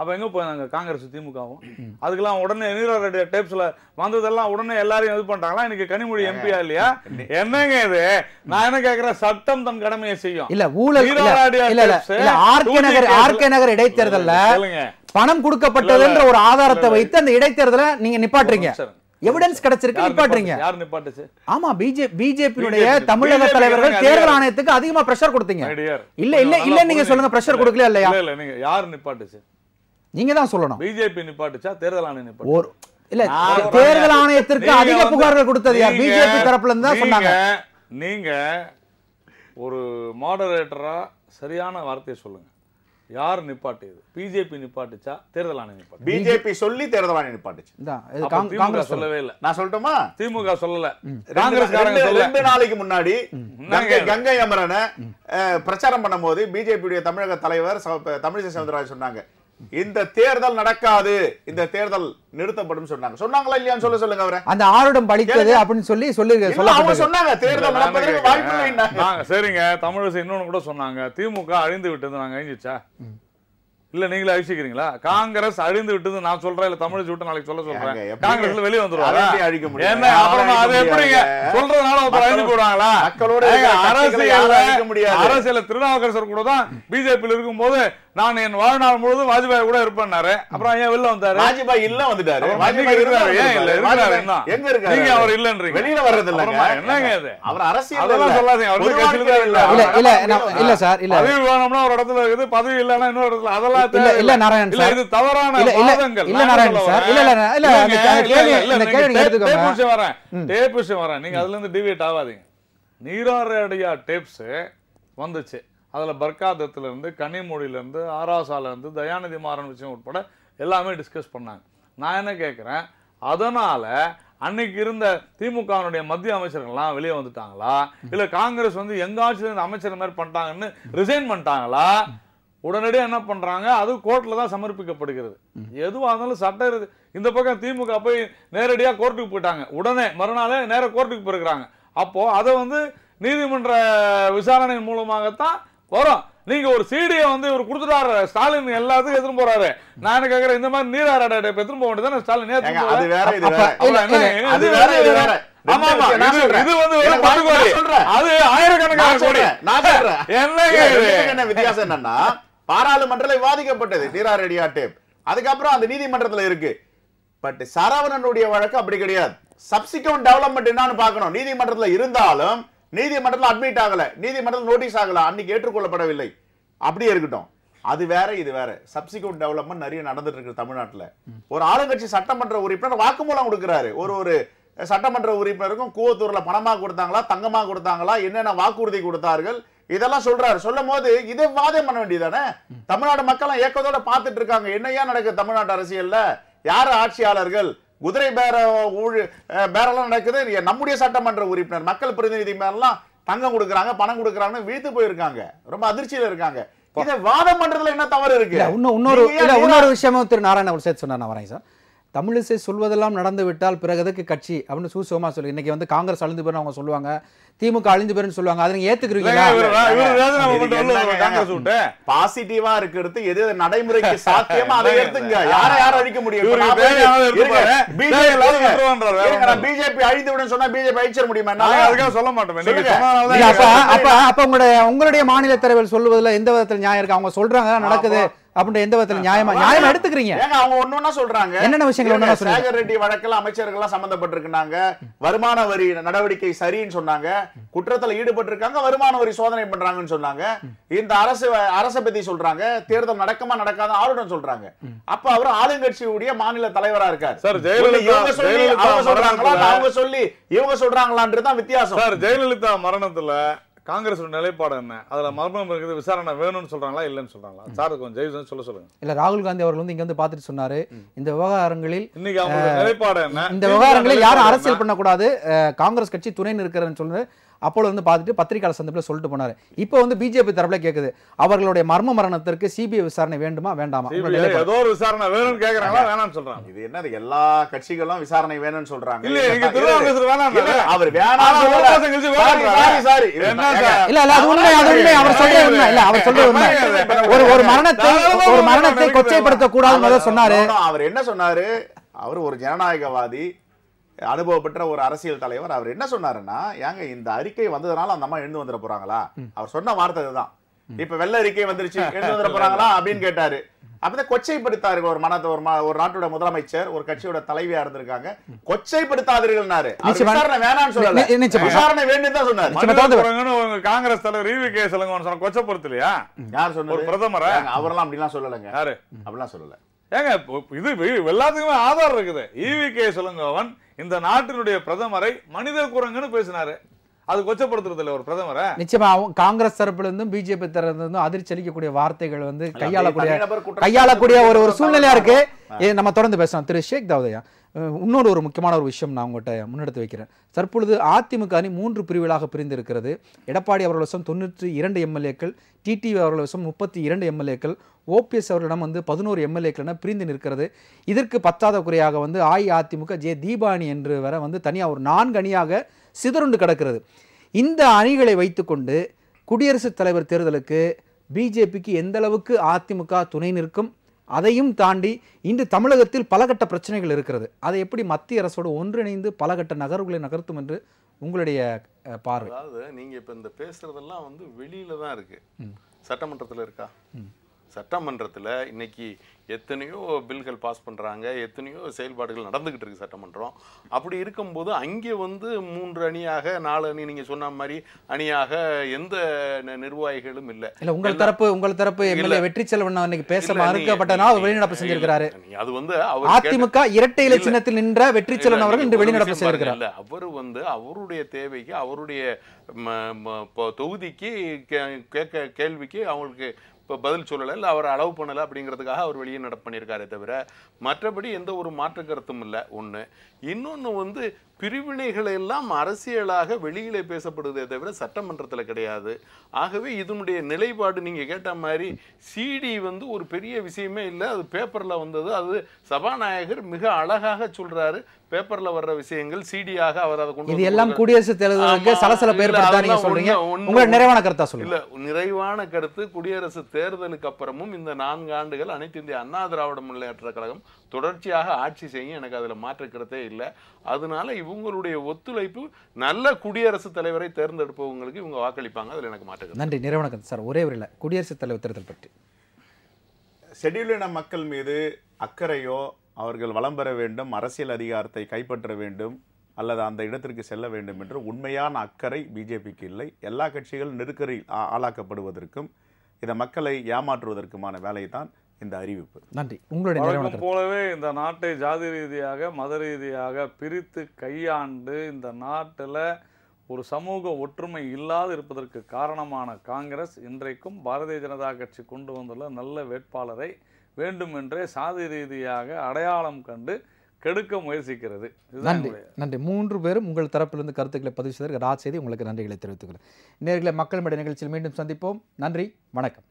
Speaker 4: அப்ப எங்க போனாங்க காங்கிரஸ் திமுகவும் அதுக்கெல்லாம் உடனே நீராரடியா டேப்ஸ்ல வந்ததெல்லாம் உடனே எல்லாரையும் இது பண்றாங்களா எனக்கு கனிமொழி எம்பியா இல்லையா என்னங்க இது நான் என்ன கேக்குறேன் சட்டம் தன் கடமையை செய்யும் இல்ல ஊழல் நீராரடியா ஆர்கே நகர் ஆர்கே நகர் இடைத்தேர்தல்ல
Speaker 1: பணம் என்ற ஒரு ஆதாரத்தை வைத்து அந்த இடைத்தேர்தலை நீங்க நிப்பாட்டுறீங்க எவிடன்ஸ் கிடைச்சிருக்கு நிப்பாட்டுறீங்க யார் நிப்பாட்டுச்சு ஆமா பிஜே பிஜேபியுடைய தமிழக தலைவர்கள் தேர்தல் ஆணையத்துக்கு அதிகமா பிரஷர் கொடுத்தீங்க இல்ல இல்ல இல்ல நீங்க சொல்லுங்க பிரஷர் கொடுக்கல இல்லையா இல்ல
Speaker 4: நீங்க யார் நிப்பாட்டுச்சு
Speaker 1: நீங்க தான் சொல்லணும்
Speaker 4: பிஜேபி நிப்பாட்டுச்சா தேர்தல் ஆணையம் நிப்பாட்டு ஒரு
Speaker 1: இல்ல தேர்தல் ஆணையத்திற்கு அதிக புகார்கள் கொடுத்தது யார் பிஜேபி தரப்புல இருந்து தான் சொன்னாங்க
Speaker 4: நீங்க ஒரு மாடரேட்டரா சரியான வார்த்தையை சொல்லுங்க யார் நிப்பாட்டு பிஜேபி நிப்பாட்டுச்சா தேர்தல் ஆணையம் பிஜேபி
Speaker 2: சொல்லி தேர்தல் ஆணையம் நிப்பாட்டுச்சு காங்கிரஸ் சொல்லவே
Speaker 4: இல்ல நான் சொல்லட்டுமா திமுக சொல்லல காங்கிரஸ்
Speaker 2: ரெண்டு நாளைக்கு முன்னாடி கங்கை அமரனை பிரச்சாரம் பண்ணும் போது பிஜேபியுடைய தமிழக தலைவர் தமிழிசை சவுந்தரராஜ் சொன்னாங்க இந்த தேர்தல் நடக்காது இந்த
Speaker 4: தேர்தல் நிறுத்தப்படும் சொன்னாங்க சொன்னாங்களா இல்லையான்னு சொல்ல சொல்லுங்க அவர்
Speaker 1: அந்த ஆருடம் பழித்தது அப்படின்னு சொல்லி சொல்லிருக்க சொல்ல
Speaker 4: அவங்க சொன்னாங்க தேர்தல் நடப்பதற்கு வாய்ப்பு சரிங்க தமிழரசு இன்னொன்னு கூட சொன்னாங்க திமுக அழிந்து விட்டது நாங்க அழிஞ்சிச்சா இல்ல நீங்களே அழிச்சிக்கிறீங்களா காங்கிரஸ் அழிந்து விட்டது நான் சொல்றேன் இல்ல தமிழ் விட்டு நாளைக்கு சொல்ல சொல்றேன் காங்கிரஸ் வெளியே வந்துருவாங்க அழிக்க முடியும் அப்புறம் அது எப்படிங்க சொல்றதுனால அப்புறம் அழிஞ்சு போடுவாங்களா மக்களோட அரசியல் அரசியல் திருநாவுக்கரசர் கூட தான் பிஜேபியில் இருக்கும் போது நான் என் வாழ்நாள் முழுதும் வாஜ்பாய் கூட இருப்பேன்னாரு அப்புறம் ஏன் வெளில வந்தாரு வாஜ்பாய் இல்ல வந்துட்டாரு வாஜ்பாய் இருக்காரு ஏன் இல்ல இருக்காரு என்ன எங்க இருக்காரு நீங்க அவர் இல்லன்றீங்க வெளியில வர்றது இல்ல என்னங்க இது அவர் அரசியல் அதெல்லாம் சொல்லாதீங்க அவர் கட்சியில இல்ல இல்ல இல்ல இல்ல சார் இல்ல பதவி வேணும்னா ஒரு இடத்துல இருக்குது பதவி இல்லனா இன்னொரு இடத்துல அதெல்லாம் இல்ல இல்ல நாராயண் சார் இது தவறான வாதங்கள் இல்ல நாராயண் சார் இல்ல இல்ல இல்ல இல்ல கேள்வி எடுத்துக்கோங்க டேப் விஷயம் வரேன் டேப் விஷயம் வரேன் நீங்க அதுல இருந்து டிவேட் ஆவாதீங்க நீராரடியா டேப்ஸ் வந்துச்சு அதில் பர்காதத்துலேருந்து கனிமொழியிலேருந்து ஆராசாலேருந்து தயாநிதி மாறன் விஷயம் உட்பட எல்லாமே டிஸ்கஸ் பண்ணாங்க நான் என்ன கேட்குறேன் அதனால் அன்னைக்கு இருந்த திமுகவினுடைய மத்திய அமைச்சர்கள்லாம் வெளியே வந்துட்டாங்களா இல்லை காங்கிரஸ் வந்து எங்காச்சும் அமைச்சர் மாதிரி பண்ணிட்டாங்கன்னு ரிசைன் பண்ணிட்டாங்களா உடனடியாக என்ன பண்ணுறாங்க அது கோர்ட்டில் தான் சமர்ப்பிக்கப்படுகிறது எதுவாக இருந்தாலும் சட்டம் இருக்குது இந்த பக்கம் திமுக போய் நேரடியாக கோர்ட்டுக்கு போயிட்டாங்க உடனே மறுநாளே நேராக கோர்ட்டுக்கு போயிருக்கிறாங்க அப்போது அதை வந்து நீதிமன்ற விசாரணையின் மூலமாகத்தான் வரும் நீங்க ஒரு சீடியை வந்து இவர் கொடுத்துட்டாரு ஸ்டாலின் எல்லாத்துக்கும் எதிரும் போறாரு நான் கேக்குறேன் இந்த மாதிரி நீராட எதிரும் போக வேண்டியது ஸ்டாலின் அது வேற இது வேற இது என்ன
Speaker 2: வித்தியாசம் என்னன்னா அதுக்கப்புறம் அந்த நீதிமன்றத்துல இருக்கு பட் வழக்கு அப்படி கிடையாது என்னன்னு நீதிமன்றத்தில் இருந்தாலும் நீதிமன்றத்தில் அட்மிட் ஆகலை நீதிமன்றத்தில் நோட்டீஸ் ஆகலை அன்னைக்கு ஏற்றுக்கொள்ளப்படவில்லை அப்படியே இருக்கட்டும் அது வேற இது வேற சப்சிக்வெண்ட் டெவலப்மெண்ட் நிறைய நடந்துட்டு இருக்கு தமிழ்நாட்டில் ஒரு ஆளுங்கட்சி சட்டமன்ற உறுப்பினர் வாக்குமூலம் கொடுக்குறாரு ஒரு ஒரு சட்டமன்ற உறுப்பினருக்கும் கூவத்தூர்ல பணமா கொடுத்தாங்களா தங்கமா கொடுத்தாங்களா என்னென்ன வாக்குறுதி கொடுத்தார்கள் இதெல்லாம் சொல்றாரு சொல்லும் போது இதே வாதம் பண்ண வேண்டியதானே தமிழ்நாடு மக்கள் ஏக்கத்தோட பார்த்துட்டு இருக்காங்க என்னையா நடக்குது தமிழ்நாட்டு அரசியல்ல யார் ஆட்சியாளர்கள் குதிரை பேர ஊழல் பேரெல்லாம் நடக்குது நம்முடைய சட்டமன்ற உறுப்பினர் மக்கள் பிரதிநிதி மேலாம் தங்கம் கொடுக்குறாங்க பணம் கொடுக்குறாங்கன்னு வீழ்த்து போயிருக்காங்க ரொம்ப அதிர்ச்சியில் இருக்காங்க இதை வாதம் பண்ணுறதுல என்ன தவறு இருக்கு இன்னொரு இன்னொரு
Speaker 1: விஷயமும் திரு நாராயண ஒரு சேர்த்து சொன்னார் நான் வரேன் சார் தமிழிசை சொல்வதெல்லாம் நடந்துவிட்டால் பிறகு எதுக்கு கட்சி அப்படின்னு சூசோமா சொல்லி இன்னைக்கு வந்து காங்கிரஸ் அழிந்து போயிரு அவங்க சொல்லுவாங்க திமுக அழிந்து போயிரு சொல்லுவாங்க அதை நீங்க ஏத்துக்கிறீங்க
Speaker 2: பாசிட்டிவா இருக்கிறது எது நடைமுறைக்கு சாத்தியமா அதை எடுத்துங்க யார யார அழிக்க முடியும் பிஜேபி அழிந்து விடும் சொன்னா பிஜேபி அழிச்சிட முடியுமா சொல்ல மாட்டேன்
Speaker 4: அப்ப
Speaker 1: அப்ப உங்களுடைய உங்களுடைய மாநில தலைவர் சொல்லுவதுல எந்த விதத்தில் நியாயம் இருக்கு அவங்க சொல்றாங்க நடக்குது அப்படின்ற எந்த விதத்துல நியாயமா நியாயமா எடுத்துக்கிறீங்க
Speaker 2: அவங்க ஒன்னொன்னா சொல்றாங்க என்னென்ன விஷயங்கள் ஒன்னா சேகர் ரெட்டி வழக்கில் எல்லாம் சம்பந்தப்பட்டிருக்கிறாங்க வருமான வரி நடவடிக்கை சரின்னு சொன்னாங்க குற்றத்துல ஈடுபட்டிருக்காங்க வருமான வரி சோதனை பண்றாங்கன்னு சொன்னாங்க இந்த அரசு அரசை பத்தி சொல்றாங்க தேர்தல் நடக்கமா நடக்காத ஆளுடன் சொல்றாங்க அப்ப அவர் ஆளுங்கட்சியுடைய மாநில தலைவரா இருக்காரு சார் இவங்க சொல்லி அவங்க சொல்றாங்களா அவங்க
Speaker 4: சொல்லி இவங்க சொல்றாங்களான்றது தான் வித்தியாசம் சார் ஜெயலலிதா மரணத்துல காங்கிரஸ் நிலைப்பாடு என்ன அதில் மர்மம் இருக்குது விசாரணை வேணும்னு சொல்கிறாங்களா இல்லைன்னு சொல்கிறாங்களா சார் கொஞ்சம் ஜெயிசன் சொல்ல சொல்லுங்க
Speaker 1: இல்லை ராகுல் காந்தி அவர்கள் வந்து இங்கே வந்து பார்த்துட்டு சொன்னார் இந்த விவகாரங்களில் இன்னைக்கு அவங்க நிலைப்பாடு என்ன இந்த விவகாரங்களில் யாரும் அரசியல் பண்ணக்கூடாது காங்கிரஸ் கட்சி துணை நிற்கிறன்னு சொல்லுறது அப்போது வந்து பார்த்துட்டு பத்திரிகையாளர் சந்திப்பில் சொல்லிட்டு போனார் இப்போ வந்து பிஜேபி தரப்பில் கேட்குது அவர்களுடைய மர்ம மரணத்திற்கு சிபிஐ விசாரணை வேண்டுமா வேண்டாமா ஏதோ
Speaker 4: ஒரு விசாரணை வேணும்னு கேட்குறாங்களா வேணாம்னு சொல்கிறாங்க
Speaker 2: இது என்ன எல்லா கட்சிகளும் விசாரணை வேணும்னு சொல்கிறாங்க அவர் சாரி இல்ல இல்ல அவர்
Speaker 1: அவர் ஒரு மரணத்தை ஒரு மரணத்தை கொச்சைப்படுத்த கூடாதுன்னு சொன்னாரு
Speaker 2: அவர் என்ன சொன்னாரு அவர் ஒரு ஜனநாயகவாதி அனுபவப்பட்ட ஒரு அரசியல் தலைவர் அவர் என்ன சொன்னாருன்னா ஏங்க இந்த அறிக்கை வந்ததுனால அந்த அம்மா எழுந்து வந்துட போறாங்களா அவர் சொன்ன வார்த்தை இதுதான் இப்ப வெள்ள அறிக்கை வந்துருச்சு எழுந்து வந்துட போறாங்களா அப்படின்னு கேட்டாரு அப்பதான் கொச்சைப்படுத்தாரு ஒரு மனத்தை ஒரு ஒரு நாட்டோட முதலமைச்சர் ஒரு கட்சியோட தலைவியா இருந்திருக்காங்க கொச்சைப்படுத்தாதீர்கள் விசாரணை வேணாம்னு சொல்லல விசாரணை
Speaker 4: வேண்டும் தான் சொன்னாரு காங்கிரஸ் தலைவர் ஈவி கே சொல்லுங்க சொன்ன கொச்சைப்படுத்தலையா யார் சொன்ன பிரதமர் அவரெல்லாம் அப்படிலாம் சொல்லலைங்க யாரு அப்படிலாம் சொல்லல ஏங்க இது எல்லாத்துக்குமே ஆதாரம் இருக்குது ஈவி கே சொல்லுங்கவன் இந்த நாட்டினுடைய பிரதமரை மனித குரங்குன்னு பேசினாரு அது கொச்சப்படுத்துறது இல்லை ஒரு பிரதமரை
Speaker 1: நிச்சயமா காங்கிரஸ் தரப்புல இருந்தும் பிஜேபி தரப்புல இருந்தும் அதிர்ச்சி அளிக்கக்கூடிய வார்த்தைகள் வந்து கையாளக்கூடிய கையாளக்கூடிய ஒரு ஒரு சூழ்நிலையா இருக்கு நம்ம தொடர்ந்து பேசலாம் திரு ஷேக் தாவதையா இன்னொரு ஒரு முக்கியமான ஒரு விஷயம் நான் உங்கள்கிட்ட முன்னெடுத்து வைக்கிறேன் தற்பொழுது அதிமுக அணி மூன்று பிரிவுகளாக பிரிந்து இருக்கிறது எடப்பாடி அவர்கள் விஷயம் தொண்ணூற்றி இரண்டு எம்எல்ஏக்கள் டிடிவி அவர்கள் விஷயம் முப்பத்தி இரண்டு எம்எல்ஏக்கள் ஓபிஎஸ் அவர்களிடம் வந்து பதினோரு எம்எல்ஏக்கள் என பிரிந்து நிற்கிறது இதற்கு பத்தாத குறையாக வந்து அஇஅதிமுக ஜே தீபாணி என்று வர வந்து தனியாக ஒரு நான்கு அணியாக சிதறுண்டு கிடக்கிறது இந்த அணிகளை வைத்துக்கொண்டு குடியரசுத் தலைவர் தேர்தலுக்கு பிஜேபிக்கு எந்த அளவுக்கு அதிமுக துணை நிற்கும் அதையும் தாண்டி இன்று தமிழகத்தில் பலகட்ட பிரச்சனைகள் இருக்கிறது அதை எப்படி மத்திய அரசோடு ஒன்றிணைந்து பலகட்ட நகர்வுகளை நகர்த்தும் என்று உங்களுடைய பார்வை
Speaker 3: அதாவது நீங்கள் இப்போ இந்த பேசுகிறதெல்லாம் வந்து வெளியில் தான் இருக்குது சட்டமன்றத்தில் இருக்கா சட்டமன்றத்தில் இன்றைக்கி எத்தனையோ பில்கள் பாஸ் பண்ணுறாங்க எத்தனையோ செயல்பாடுகள் நடந்துக்கிட்டு இருக்குது சட்டமன்றம் அப்படி இருக்கும்போது அங்கே வந்து மூன்று அணியாக நாலு அணி நீங்கள் சொன்ன மாதிரி அணியாக எந்த நிர்வாகிகளும் இல்லை இல்லை உங்கள் தரப்பு
Speaker 1: உங்கள் தரப்பு எம்எல்ஏ வெற்றி செல்வன் இன்னைக்கு பேச மறுக்கப்பட்டனால் அவர் வெளிநடப்பு செஞ்சிருக்கிறாரு
Speaker 3: அது வந்து அவர் அதிமுக இரட்டை இலை
Speaker 1: சின்னத்தில் நின்ற வெற்றி செல்வன் அவர்கள் இன்று வெளிநடப்பு செய்திருக்கிறார் இல்லை
Speaker 3: அவர் வந்து அவருடைய தேவைக்கு அவருடைய தொகுதிக்கு கேட்க கேள்விக்கு அவங்களுக்கு இப்போ பதில் சொல்லலை இல்லை அவர் அளவு பண்ணலை அப்படிங்கிறதுக்காக அவர் வெளியே நடப்பு பண்ணியிருக்காரே தவிர மற்றபடி எந்த ஒரு மாற்று கருத்தும் இல்லை ஒன்று இன்னொன்று வந்து பிரிவினைகள் எல்லாம் அரசியலாக வெளியிலே பேசப்படுவதே தவிர சட்டமன்றத்தில் கிடையாது ஆகவே இதனுடைய நிலைப்பாடு நீங்கள் கேட்ட மாதிரி சிடி வந்து ஒரு பெரிய விஷயமே இல்லை அது பேப்பரில் வந்தது அது சபாநாயகர் மிக அழகாக சொல்கிறாரு பேப்பர்ல வர்ற விஷயங்கள் சிடியாக அவர் அதை கொண்டு எல்லாம் குடியரசுத் தேர்தலுக்கு சலசலப்பு ஏற்படுத்தா சொல்றீங்க நிறைவான கருத்தா சொல்லுங்க இல்லை நிறைவான கருத்து குடியரசு தேர்தலுக்கு அப்புறமும் இந்த நான்கு ஆண்டுகள் அனைத்து இந்திய அண்ணா திராவிட முன்னேற்ற கழகம் தொடர்ச்சியாக ஆட்சி செய்யும் எனக்கு அதில் மாற்றுக்கிறதே இல்லை அதனால இவங்களுடைய ஒத்துழைப்பு நல்ல குடியரசுத் தலைவரை தேர்ந்தெடுப்பவங்களுக்கு இவங்க வாக்களிப்பாங்க அதில் எனக்கு மாற்றுகிறது
Speaker 1: நன்றி நிறைவணக்கம் சார் ஒரே ஒரு குடியரசுத் தலைவர் தேர்தல் பற்றி
Speaker 2: ஷெட்யூல்டின மக்கள் மீது அக்கறையோ அவர்கள் வளம் பெற வேண்டும் அரசியல் அதிகாரத்தை கைப்பற்ற வேண்டும் அல்லது அந்த இடத்திற்கு செல்ல வேண்டும் என்று உண்மையான அக்கறை பிஜேபிக்கு இல்லை எல்லா கட்சிகளும் நெருக்கடி ஆளாக்கப்படுவதற்கும் இதை மக்களை ஏமாற்றுவதற்குமான வேலை தான் இந்த அறிவிப்பு
Speaker 1: நன்றி உங்களுடைய நிறுவனம்
Speaker 4: போலவே இந்த நாட்டை ஜாதி ரீதியாக மத ரீதியாக பிரித்து கையாண்டு இந்த நாட்டில் ஒரு சமூக ஒற்றுமை இல்லாது இருப்பதற்கு காரணமான காங்கிரஸ் இன்றைக்கும் பாரதிய ஜனதா கட்சி கொண்டு வந்துள்ள நல்ல வேட்பாளரை வேண்டுமென்றே சாதி ரீதியாக அடையாளம் கண்டு கெடுக்க முயற்சிக்கிறது நன்றி
Speaker 1: நன்றி மூன்று பேரும் உங்கள் தரப்பிலிருந்து கருத்துக்களை பதிவு செய்ததற்கு ராஜ் செய்தி உங்களுக்கு நன்றிகளை தெரிவித்துக்கிறேன் நேர்களை மக்களிடம் நிகழ்ச்சியில் மீண்டும் சந்திப்போம் நன்றி வணக்கம்